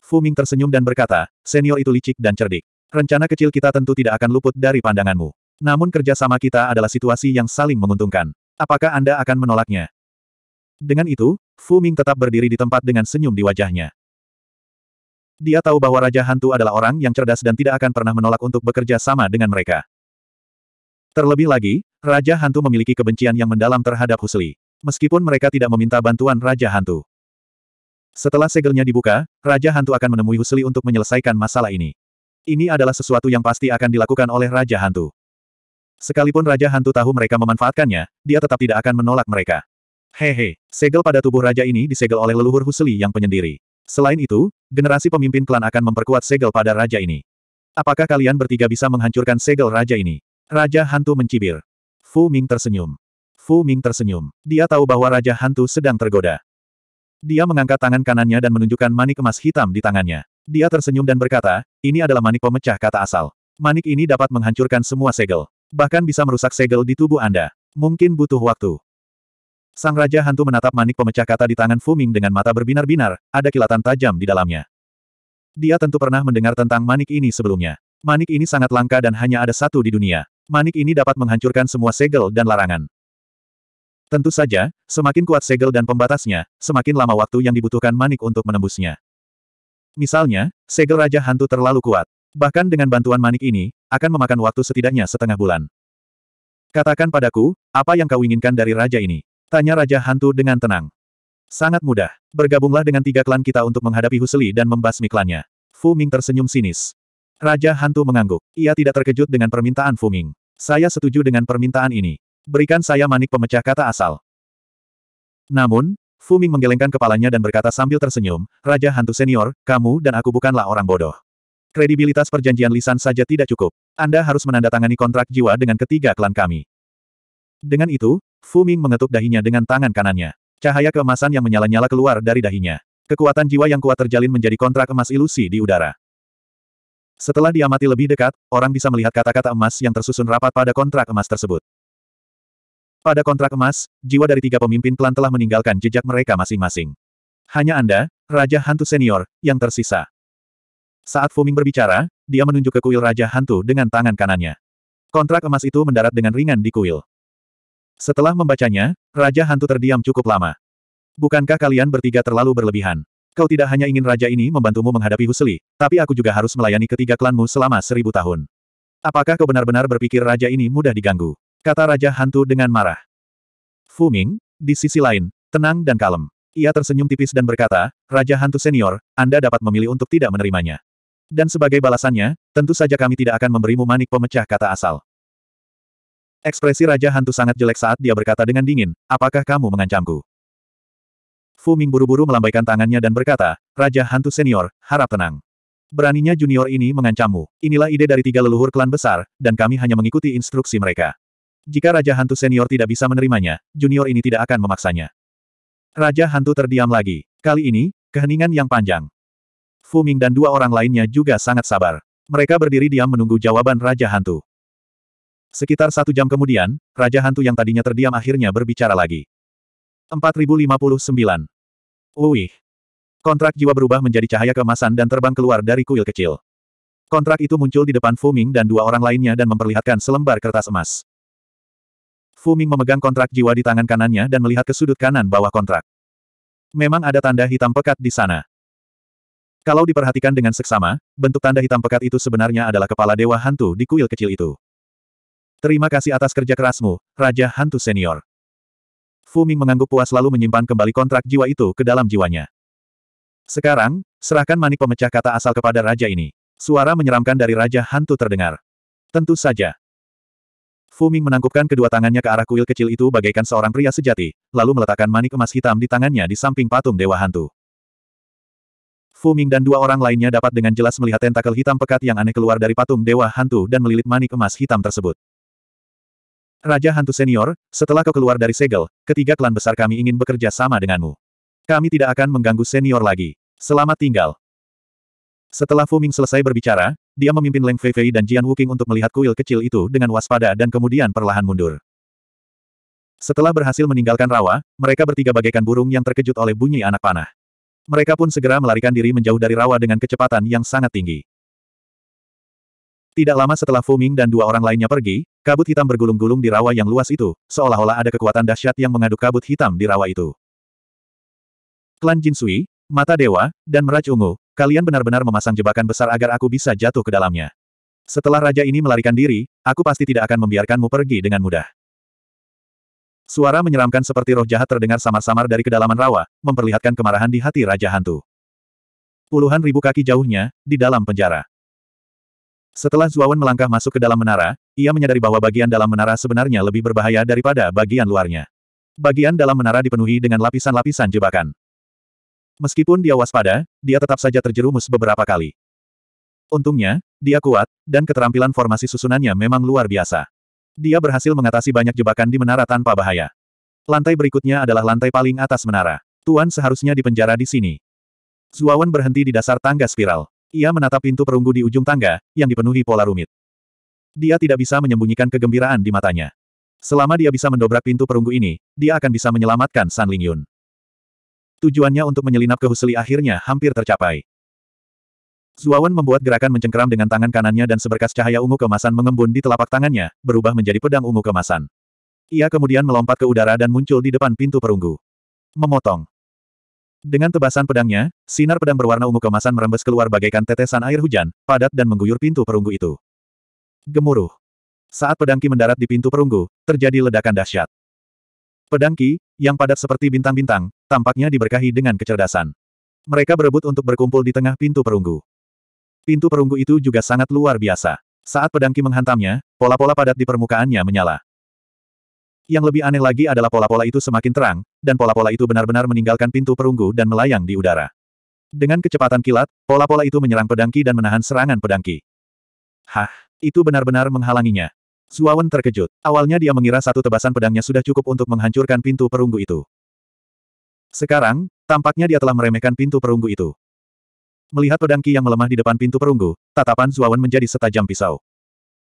Fu Ming tersenyum dan berkata, senior itu licik dan cerdik. Rencana kecil kita tentu tidak akan luput dari pandanganmu. Namun kerjasama kita adalah situasi yang saling menguntungkan. Apakah Anda akan menolaknya? Dengan itu, Fu Ming tetap berdiri di tempat dengan senyum di wajahnya. Dia tahu bahwa Raja Hantu adalah orang yang cerdas dan tidak akan pernah menolak untuk bekerja sama dengan mereka. Terlebih lagi, Raja Hantu memiliki kebencian yang mendalam terhadap Husli. Meskipun mereka tidak meminta bantuan Raja Hantu. Setelah segelnya dibuka, Raja Hantu akan menemui Husli untuk menyelesaikan masalah ini. Ini adalah sesuatu yang pasti akan dilakukan oleh Raja Hantu. Sekalipun Raja Hantu tahu mereka memanfaatkannya, dia tetap tidak akan menolak mereka. Hehe, segel pada tubuh raja ini disegel oleh leluhur Huseli yang penyendiri. Selain itu, generasi pemimpin klan akan memperkuat segel pada raja ini. Apakah kalian bertiga bisa menghancurkan segel raja ini? Raja hantu mencibir. Fu Ming tersenyum. Fu Ming tersenyum. Dia tahu bahwa raja hantu sedang tergoda. Dia mengangkat tangan kanannya dan menunjukkan manik emas hitam di tangannya. Dia tersenyum dan berkata, ini adalah manik pemecah kata asal. Manik ini dapat menghancurkan semua segel. Bahkan bisa merusak segel di tubuh Anda. Mungkin butuh waktu. Sang Raja Hantu menatap manik pemecah kata di tangan Fu Ming dengan mata berbinar-binar, ada kilatan tajam di dalamnya. Dia tentu pernah mendengar tentang manik ini sebelumnya. Manik ini sangat langka dan hanya ada satu di dunia. Manik ini dapat menghancurkan semua segel dan larangan. Tentu saja, semakin kuat segel dan pembatasnya, semakin lama waktu yang dibutuhkan manik untuk menembusnya. Misalnya, segel Raja Hantu terlalu kuat. Bahkan dengan bantuan manik ini, akan memakan waktu setidaknya setengah bulan. Katakan padaku, apa yang kau inginkan dari raja ini? Tanya Raja Hantu dengan tenang. Sangat mudah. Bergabunglah dengan tiga klan kita untuk menghadapi Huseli dan membasmi klannya. Fu Ming tersenyum sinis. Raja Hantu mengangguk. Ia tidak terkejut dengan permintaan Fu Ming. Saya setuju dengan permintaan ini. Berikan saya manik pemecah kata asal. Namun, Fu Ming menggelengkan kepalanya dan berkata sambil tersenyum, Raja Hantu Senior, kamu dan aku bukanlah orang bodoh. Kredibilitas perjanjian lisan saja tidak cukup. Anda harus menandatangani kontrak jiwa dengan ketiga klan kami. Dengan itu, Fu Ming mengetuk dahinya dengan tangan kanannya. Cahaya keemasan yang menyala-nyala keluar dari dahinya. Kekuatan jiwa yang kuat terjalin menjadi kontrak emas ilusi di udara. Setelah diamati lebih dekat, orang bisa melihat kata-kata emas yang tersusun rapat pada kontrak emas tersebut. Pada kontrak emas, jiwa dari tiga pemimpin klan telah meninggalkan jejak mereka masing-masing. Hanya Anda, Raja Hantu Senior, yang tersisa. Saat Fuming berbicara, dia menunjuk ke kuil Raja Hantu dengan tangan kanannya. Kontrak emas itu mendarat dengan ringan di kuil. Setelah membacanya, Raja Hantu terdiam cukup lama. Bukankah kalian bertiga terlalu berlebihan? Kau tidak hanya ingin raja ini membantumu menghadapi Husli, tapi aku juga harus melayani ketiga klanmu selama seribu tahun. Apakah kau benar-benar berpikir raja ini mudah diganggu? Kata Raja Hantu dengan marah. Fu Ming, di sisi lain, tenang dan kalem. Ia tersenyum tipis dan berkata, Raja Hantu Senior, Anda dapat memilih untuk tidak menerimanya. Dan sebagai balasannya, tentu saja kami tidak akan memberimu manik pemecah kata asal. Ekspresi Raja Hantu sangat jelek saat dia berkata dengan dingin, apakah kamu mengancamku? Fu Ming buru-buru melambaikan tangannya dan berkata, Raja Hantu Senior, harap tenang. Beraninya junior ini mengancammu. Inilah ide dari tiga leluhur klan besar, dan kami hanya mengikuti instruksi mereka. Jika Raja Hantu Senior tidak bisa menerimanya, junior ini tidak akan memaksanya. Raja Hantu terdiam lagi. Kali ini, keheningan yang panjang. Fu Ming dan dua orang lainnya juga sangat sabar. Mereka berdiri diam menunggu jawaban Raja Hantu. Sekitar satu jam kemudian, Raja Hantu yang tadinya terdiam akhirnya berbicara lagi. 4059. Uih. Kontrak jiwa berubah menjadi cahaya kemasan dan terbang keluar dari kuil kecil. Kontrak itu muncul di depan Fuming dan dua orang lainnya dan memperlihatkan selembar kertas emas. Fuming memegang kontrak jiwa di tangan kanannya dan melihat ke sudut kanan bawah kontrak. Memang ada tanda hitam pekat di sana. Kalau diperhatikan dengan seksama, bentuk tanda hitam pekat itu sebenarnya adalah kepala dewa hantu di kuil kecil itu. Terima kasih atas kerja kerasmu, Raja Hantu Senior. Fu Ming mengangguk puas lalu menyimpan kembali kontrak jiwa itu ke dalam jiwanya. Sekarang, serahkan manik pemecah kata asal kepada raja ini. Suara menyeramkan dari Raja Hantu terdengar. Tentu saja. Fu Ming menangkupkan kedua tangannya ke arah kuil kecil itu bagaikan seorang pria sejati, lalu meletakkan manik emas hitam di tangannya di samping patung Dewa Hantu. Fu Ming dan dua orang lainnya dapat dengan jelas melihat tentakel hitam pekat yang aneh keluar dari patung Dewa Hantu dan melilit manik emas hitam tersebut. Raja Hantu Senior, setelah kau keluar dari segel, ketiga klan besar kami ingin bekerja sama denganmu. Kami tidak akan mengganggu senior lagi. Selamat tinggal. Setelah Fu Ming selesai berbicara, dia memimpin Leng Fei dan Jian Wuking untuk melihat kuil kecil itu dengan waspada dan kemudian perlahan mundur. Setelah berhasil meninggalkan rawa, mereka bertiga bagaikan burung yang terkejut oleh bunyi anak panah. Mereka pun segera melarikan diri menjauh dari rawa dengan kecepatan yang sangat tinggi. Tidak lama setelah Fu Ming dan dua orang lainnya pergi, kabut hitam bergulung-gulung di rawa yang luas itu, seolah-olah ada kekuatan dahsyat yang mengaduk kabut hitam di rawa itu. Klan Jin Sui, Mata Dewa, dan Meraj Ungu, kalian benar-benar memasang jebakan besar agar aku bisa jatuh ke dalamnya. Setelah raja ini melarikan diri, aku pasti tidak akan membiarkanmu pergi dengan mudah. Suara menyeramkan seperti roh jahat terdengar samar-samar dari kedalaman rawa, memperlihatkan kemarahan di hati Raja Hantu. Puluhan ribu kaki jauhnya, di dalam penjara. Setelah Zuawan melangkah masuk ke dalam menara, ia menyadari bahwa bagian dalam menara sebenarnya lebih berbahaya daripada bagian luarnya. Bagian dalam menara dipenuhi dengan lapisan-lapisan jebakan. Meskipun dia waspada, dia tetap saja terjerumus beberapa kali. Untungnya, dia kuat, dan keterampilan formasi susunannya memang luar biasa. Dia berhasil mengatasi banyak jebakan di menara tanpa bahaya. Lantai berikutnya adalah lantai paling atas menara. Tuan seharusnya dipenjara di sini. Zuawan berhenti di dasar tangga spiral. Ia menatap pintu perunggu di ujung tangga, yang dipenuhi pola rumit. Dia tidak bisa menyembunyikan kegembiraan di matanya. Selama dia bisa mendobrak pintu perunggu ini, dia akan bisa menyelamatkan San Ling Yun. Tujuannya untuk menyelinap ke Husli akhirnya hampir tercapai. Zuawan membuat gerakan mencengkeram dengan tangan kanannya dan seberkas cahaya ungu kemasan mengembun di telapak tangannya, berubah menjadi pedang ungu kemasan. Ia kemudian melompat ke udara dan muncul di depan pintu perunggu. Memotong. Dengan tebasan pedangnya, sinar pedang berwarna ungu kemasan merembes keluar bagaikan tetesan air hujan, padat dan mengguyur pintu perunggu itu. Gemuruh. Saat pedangki mendarat di pintu perunggu, terjadi ledakan dahsyat. Pedangki, yang padat seperti bintang-bintang, tampaknya diberkahi dengan kecerdasan. Mereka berebut untuk berkumpul di tengah pintu perunggu. Pintu perunggu itu juga sangat luar biasa. Saat pedangki menghantamnya, pola-pola padat di permukaannya menyala. Yang lebih aneh lagi adalah pola-pola itu semakin terang, dan pola-pola itu benar-benar meninggalkan pintu perunggu dan melayang di udara. Dengan kecepatan kilat, pola-pola itu menyerang pedangki dan menahan serangan pedangki. Hah, itu benar-benar menghalanginya. Zuawan terkejut. Awalnya dia mengira satu tebasan pedangnya sudah cukup untuk menghancurkan pintu perunggu itu. Sekarang, tampaknya dia telah meremehkan pintu perunggu itu. Melihat pedangki yang melemah di depan pintu perunggu, tatapan Zuawan menjadi setajam pisau.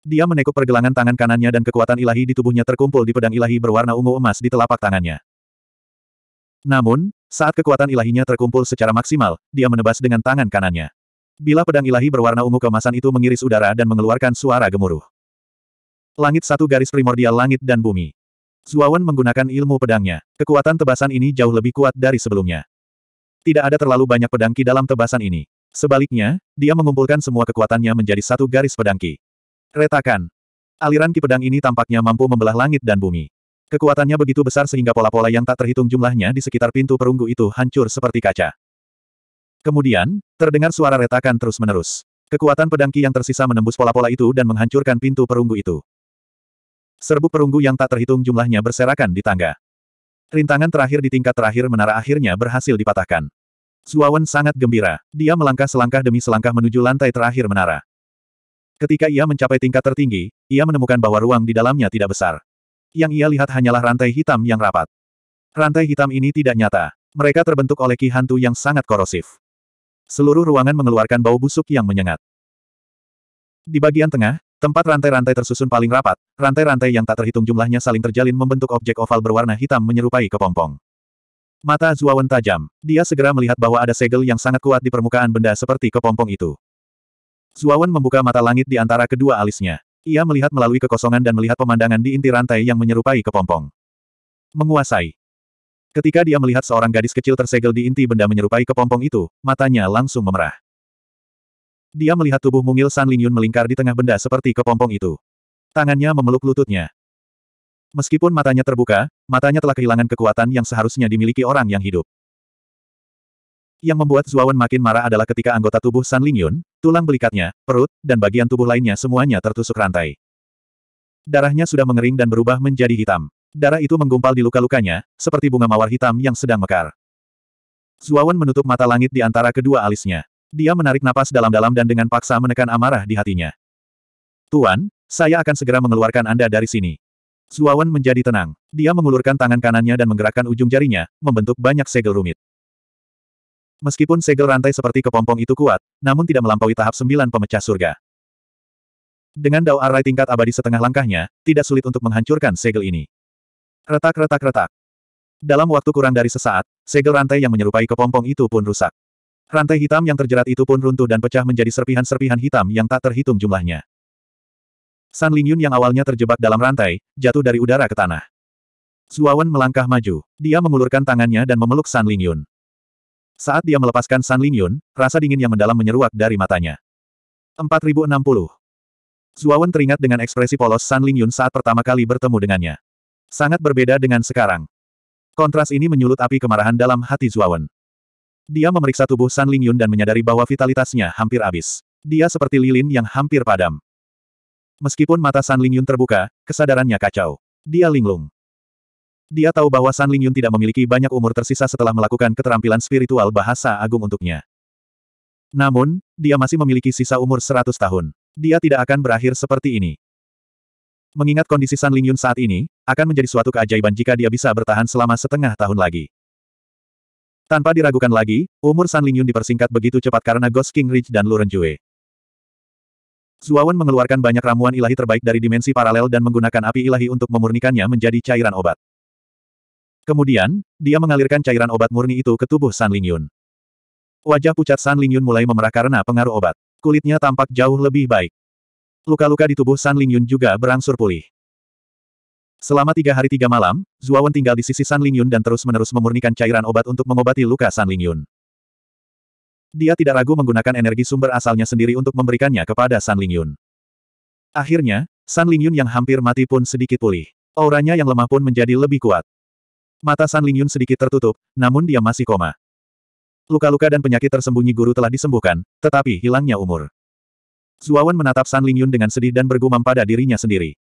Dia menekuk pergelangan tangan kanannya dan kekuatan ilahi di tubuhnya terkumpul di pedang ilahi berwarna ungu emas di telapak tangannya. Namun, saat kekuatan ilahinya terkumpul secara maksimal, dia menebas dengan tangan kanannya. Bila pedang ilahi berwarna ungu kemasan itu mengiris udara dan mengeluarkan suara gemuruh. Langit satu garis primordial langit dan bumi. Zuawan menggunakan ilmu pedangnya. Kekuatan tebasan ini jauh lebih kuat dari sebelumnya. Tidak ada terlalu banyak pedangki dalam tebasan ini. Sebaliknya, dia mengumpulkan semua kekuatannya menjadi satu garis pedangki. Retakan. Aliran ki pedang ini tampaknya mampu membelah langit dan bumi. Kekuatannya begitu besar sehingga pola-pola yang tak terhitung jumlahnya di sekitar pintu perunggu itu hancur seperti kaca. Kemudian, terdengar suara retakan terus-menerus. Kekuatan pedang ki yang tersisa menembus pola-pola itu dan menghancurkan pintu perunggu itu. Serbuk perunggu yang tak terhitung jumlahnya berserakan di tangga. Rintangan terakhir di tingkat terakhir menara akhirnya berhasil dipatahkan. Zuawan sangat gembira. Dia melangkah selangkah demi selangkah menuju lantai terakhir menara. Ketika ia mencapai tingkat tertinggi, ia menemukan bahwa ruang di dalamnya tidak besar. Yang ia lihat hanyalah rantai hitam yang rapat. Rantai hitam ini tidak nyata. Mereka terbentuk oleh ki hantu yang sangat korosif. Seluruh ruangan mengeluarkan bau busuk yang menyengat. Di bagian tengah, tempat rantai-rantai tersusun paling rapat, rantai-rantai yang tak terhitung jumlahnya saling terjalin membentuk objek oval berwarna hitam menyerupai kepompong. Mata Zuawan tajam. Dia segera melihat bahwa ada segel yang sangat kuat di permukaan benda seperti kepompong itu. Zuawan membuka mata langit di antara kedua alisnya. Ia melihat melalui kekosongan dan melihat pemandangan di inti rantai yang menyerupai kepompong. Menguasai. Ketika dia melihat seorang gadis kecil tersegel di inti benda menyerupai kepompong itu, matanya langsung memerah. Dia melihat tubuh mungil San Lingyun melingkar di tengah benda seperti kepompong itu. Tangannya memeluk lututnya. Meskipun matanya terbuka, matanya telah kehilangan kekuatan yang seharusnya dimiliki orang yang hidup. Yang membuat Zuawan makin marah adalah ketika anggota tubuh San Lingyun, Tulang belikatnya, perut, dan bagian tubuh lainnya semuanya tertusuk rantai. Darahnya sudah mengering dan berubah menjadi hitam. Darah itu menggumpal di luka-lukanya, seperti bunga mawar hitam yang sedang mekar. Zuawan menutup mata langit di antara kedua alisnya. Dia menarik napas dalam-dalam dan dengan paksa menekan amarah di hatinya. Tuan, saya akan segera mengeluarkan Anda dari sini. Zuawan menjadi tenang. Dia mengulurkan tangan kanannya dan menggerakkan ujung jarinya, membentuk banyak segel rumit. Meskipun segel rantai seperti kepompong itu kuat, namun tidak melampaui tahap sembilan pemecah surga. Dengan Dao Arai tingkat abadi setengah langkahnya, tidak sulit untuk menghancurkan segel ini. Retak-retak-retak. Dalam waktu kurang dari sesaat, segel rantai yang menyerupai kepompong itu pun rusak. Rantai hitam yang terjerat itu pun runtuh dan pecah menjadi serpihan-serpihan hitam yang tak terhitung jumlahnya. San Lingyun yang awalnya terjebak dalam rantai, jatuh dari udara ke tanah. Zuawan melangkah maju. Dia mengulurkan tangannya dan memeluk San Lingyun. Saat dia melepaskan San Lingyun, rasa dingin yang mendalam menyeruak dari matanya. 4060. Zuawan teringat dengan ekspresi polos San Lingyun saat pertama kali bertemu dengannya. Sangat berbeda dengan sekarang. Kontras ini menyulut api kemarahan dalam hati Zuawan. Dia memeriksa tubuh San Lingyun dan menyadari bahwa vitalitasnya hampir habis. Dia seperti lilin yang hampir padam. Meskipun mata San Lingyun terbuka, kesadarannya kacau. Dia linglung. Dia tahu bahwa San Lingyun tidak memiliki banyak umur tersisa setelah melakukan keterampilan spiritual bahasa agung untuknya. Namun, dia masih memiliki sisa umur 100 tahun. Dia tidak akan berakhir seperti ini. Mengingat kondisi San Lingyun saat ini, akan menjadi suatu keajaiban jika dia bisa bertahan selama setengah tahun lagi. Tanpa diragukan lagi, umur San Lingyun dipersingkat begitu cepat karena Ghost King Ridge dan Luren Jue. Zuawan mengeluarkan banyak ramuan ilahi terbaik dari dimensi paralel dan menggunakan api ilahi untuk memurnikannya menjadi cairan obat. Kemudian, dia mengalirkan cairan obat murni itu ke tubuh San Lingyun. Wajah pucat San Lingyun mulai memerah karena pengaruh obat. Kulitnya tampak jauh lebih baik. Luka-luka di tubuh San Lingyun juga berangsur pulih. Selama tiga hari tiga malam, Zuawan tinggal di sisi San Lingyun dan terus-menerus memurnikan cairan obat untuk mengobati luka San Lingyun. Dia tidak ragu menggunakan energi sumber asalnya sendiri untuk memberikannya kepada San Lingyun. Akhirnya, San Lingyun yang hampir mati pun sedikit pulih. Auranya yang lemah pun menjadi lebih kuat. Mata San Lingyun sedikit tertutup, namun dia masih koma. Luka-luka dan penyakit tersembunyi guru telah disembuhkan, tetapi hilangnya umur. Zuawan menatap San Lingyun dengan sedih dan bergumam pada dirinya sendiri.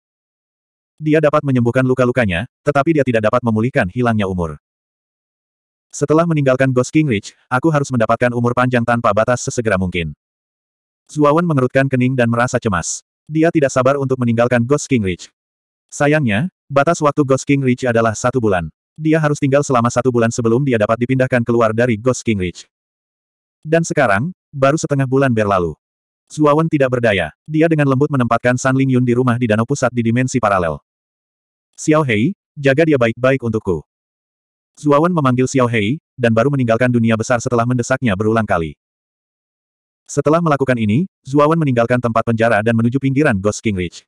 Dia dapat menyembuhkan luka-lukanya, tetapi dia tidak dapat memulihkan hilangnya umur. Setelah meninggalkan Ghost King Ridge, aku harus mendapatkan umur panjang tanpa batas sesegera mungkin. Zuawan mengerutkan kening dan merasa cemas. Dia tidak sabar untuk meninggalkan Ghost King Ridge. Sayangnya, batas waktu Ghost King Ridge adalah satu bulan. Dia harus tinggal selama satu bulan sebelum dia dapat dipindahkan keluar dari Ghost King Ridge. Dan sekarang, baru setengah bulan berlalu. Zuawan tidak berdaya. Dia dengan lembut menempatkan San Ling Yun di rumah di danau pusat di dimensi paralel. Xiao Hei, jaga dia baik-baik untukku. Zuawan memanggil Xiao Hei, dan baru meninggalkan dunia besar setelah mendesaknya berulang kali. Setelah melakukan ini, Zuawan meninggalkan tempat penjara dan menuju pinggiran Ghost King Ridge.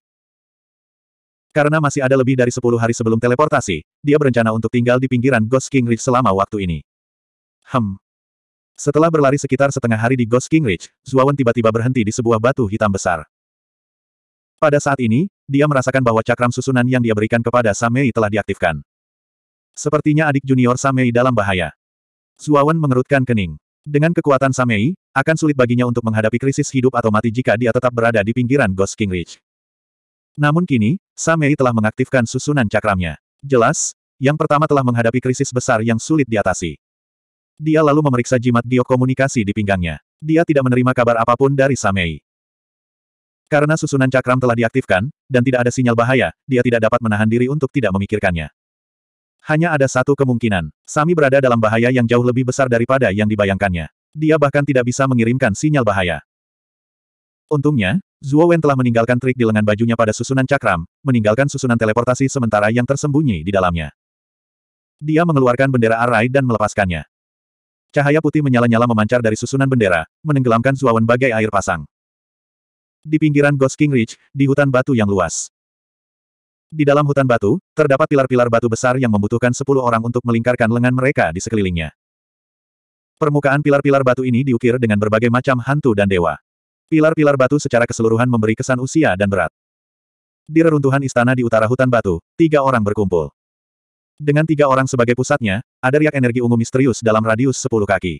Karena masih ada lebih dari 10 hari sebelum teleportasi, dia berencana untuk tinggal di pinggiran Ghost King Ridge selama waktu ini. Hem. Setelah berlari sekitar setengah hari di Ghost King Ridge, Zuawan tiba-tiba berhenti di sebuah batu hitam besar. Pada saat ini, dia merasakan bahwa cakram susunan yang dia berikan kepada Samei telah diaktifkan. Sepertinya adik junior Samei dalam bahaya. Zuawan mengerutkan kening. Dengan kekuatan Samei, akan sulit baginya untuk menghadapi krisis hidup atau mati jika dia tetap berada di pinggiran Ghost King Ridge. Namun kini, Samei telah mengaktifkan susunan cakramnya. Jelas, yang pertama telah menghadapi krisis besar yang sulit diatasi. Dia lalu memeriksa jimat dio komunikasi di pinggangnya. Dia tidak menerima kabar apapun dari Samei. Karena susunan cakram telah diaktifkan, dan tidak ada sinyal bahaya, dia tidak dapat menahan diri untuk tidak memikirkannya. Hanya ada satu kemungkinan, Sami berada dalam bahaya yang jauh lebih besar daripada yang dibayangkannya. Dia bahkan tidak bisa mengirimkan sinyal bahaya. Untungnya, Zuo Wen telah meninggalkan trik di lengan bajunya pada susunan cakram, meninggalkan susunan teleportasi sementara yang tersembunyi di dalamnya. Dia mengeluarkan bendera Arai dan melepaskannya. Cahaya putih menyala-nyala memancar dari susunan bendera, menenggelamkan Zuo Wen bagai air pasang. Di pinggiran Ghost King Ridge, di hutan batu yang luas. Di dalam hutan batu, terdapat pilar-pilar batu besar yang membutuhkan sepuluh orang untuk melingkarkan lengan mereka di sekelilingnya. Permukaan pilar-pilar batu ini diukir dengan berbagai macam hantu dan dewa. Pilar-pilar batu secara keseluruhan memberi kesan usia dan berat. Di reruntuhan istana di utara hutan batu, tiga orang berkumpul. Dengan tiga orang sebagai pusatnya, ada riak energi ungu misterius dalam radius 10 kaki.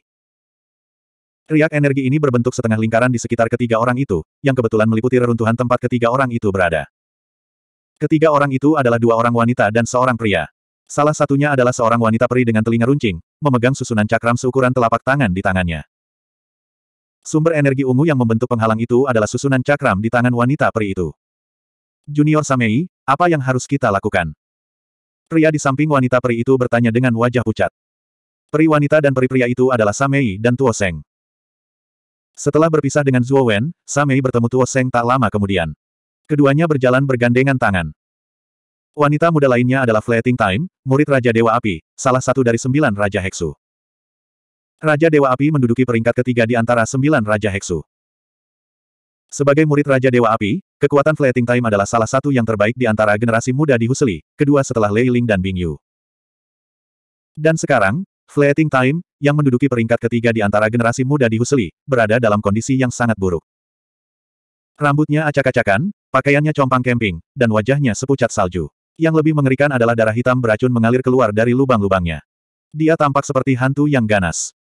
Riak energi ini berbentuk setengah lingkaran di sekitar ketiga orang itu, yang kebetulan meliputi reruntuhan tempat ketiga orang itu berada. Ketiga orang itu adalah dua orang wanita dan seorang pria. Salah satunya adalah seorang wanita peri dengan telinga runcing, memegang susunan cakram seukuran telapak tangan di tangannya. Sumber energi ungu yang membentuk penghalang itu adalah susunan cakram di tangan wanita peri itu. Junior Samei, apa yang harus kita lakukan? Pria di samping wanita peri itu bertanya dengan wajah pucat. Peri wanita dan peri pria itu adalah Samei dan Tuo Seng. Setelah berpisah dengan Zuo Wen, Samei bertemu Tuo Seng tak lama kemudian. Keduanya berjalan bergandengan tangan. Wanita muda lainnya adalah Flating Time, murid Raja Dewa Api, salah satu dari sembilan Raja Heksu. Raja Dewa Api menduduki peringkat ketiga di antara sembilan Raja Heksu. Sebagai murid Raja Dewa Api, kekuatan Fleeting Time adalah salah satu yang terbaik di antara generasi muda di Husli, kedua setelah Lei Ling dan Bing Yu. Dan sekarang, Fleeting Time, yang menduduki peringkat ketiga di antara generasi muda di Husli, berada dalam kondisi yang sangat buruk. Rambutnya acak-acakan, pakaiannya compang kemping, dan wajahnya sepucat salju. Yang lebih mengerikan adalah darah hitam beracun mengalir keluar dari lubang-lubangnya. Dia tampak seperti hantu yang ganas.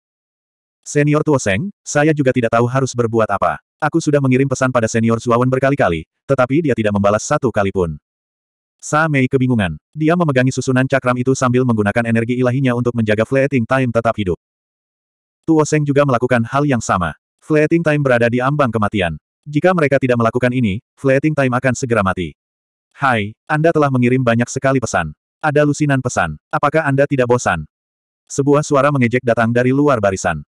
Senior Tuo Seng, saya juga tidak tahu harus berbuat apa. Aku sudah mengirim pesan pada senior Zuawan berkali-kali, tetapi dia tidak membalas satu kali pun. Sa Mei kebingungan. Dia memegangi susunan cakram itu sambil menggunakan energi ilahinya untuk menjaga fleeting time tetap hidup. Tuo Seng juga melakukan hal yang sama. Fleeting time berada di ambang kematian. Jika mereka tidak melakukan ini, fleeting time akan segera mati. Hai, Anda telah mengirim banyak sekali pesan. Ada lusinan pesan. Apakah Anda tidak bosan? Sebuah suara mengejek datang dari luar barisan.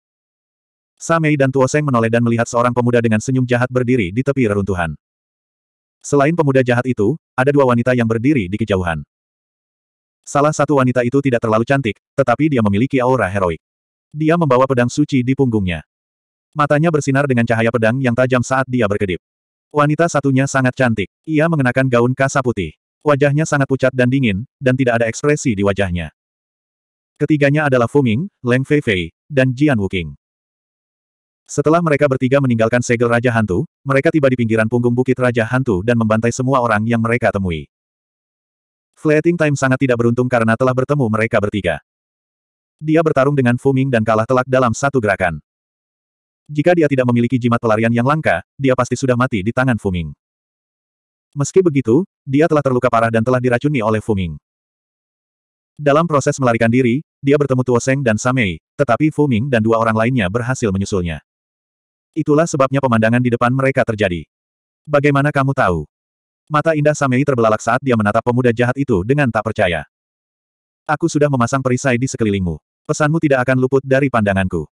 Samei dan Tuoseng menoleh dan melihat seorang pemuda dengan senyum jahat berdiri di tepi reruntuhan. Selain pemuda jahat itu, ada dua wanita yang berdiri di kejauhan. Salah satu wanita itu tidak terlalu cantik, tetapi dia memiliki aura heroik. Dia membawa pedang suci di punggungnya. Matanya bersinar dengan cahaya pedang yang tajam saat dia berkedip. Wanita satunya sangat cantik. Ia mengenakan gaun kasa putih. Wajahnya sangat pucat dan dingin, dan tidak ada ekspresi di wajahnya. Ketiganya adalah Fuming, Leng Feifei, dan Jian Wuking. Setelah mereka bertiga meninggalkan segel Raja Hantu, mereka tiba di pinggiran punggung bukit Raja Hantu dan membantai semua orang yang mereka temui. Flating Time sangat tidak beruntung karena telah bertemu mereka bertiga. Dia bertarung dengan Fuming dan kalah telak dalam satu gerakan. Jika dia tidak memiliki jimat pelarian yang langka, dia pasti sudah mati di tangan Fuming. Meski begitu, dia telah terluka parah dan telah diracuni oleh Fuming. Dalam proses melarikan diri, dia bertemu Tuo Seng dan Samei, tetapi Fuming dan dua orang lainnya berhasil menyusulnya. Itulah sebabnya pemandangan di depan mereka terjadi. Bagaimana kamu tahu? Mata indah Samei terbelalak saat dia menatap pemuda jahat itu dengan tak percaya. Aku sudah memasang perisai di sekelilingmu. Pesanmu tidak akan luput dari pandanganku.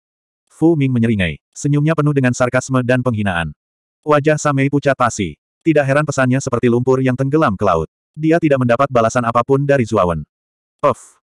Fu Ming menyeringai, senyumnya penuh dengan sarkasme dan penghinaan. Wajah Samei pucat pasi. Tidak heran pesannya seperti lumpur yang tenggelam ke laut. Dia tidak mendapat balasan apapun dari Zuawan. Of,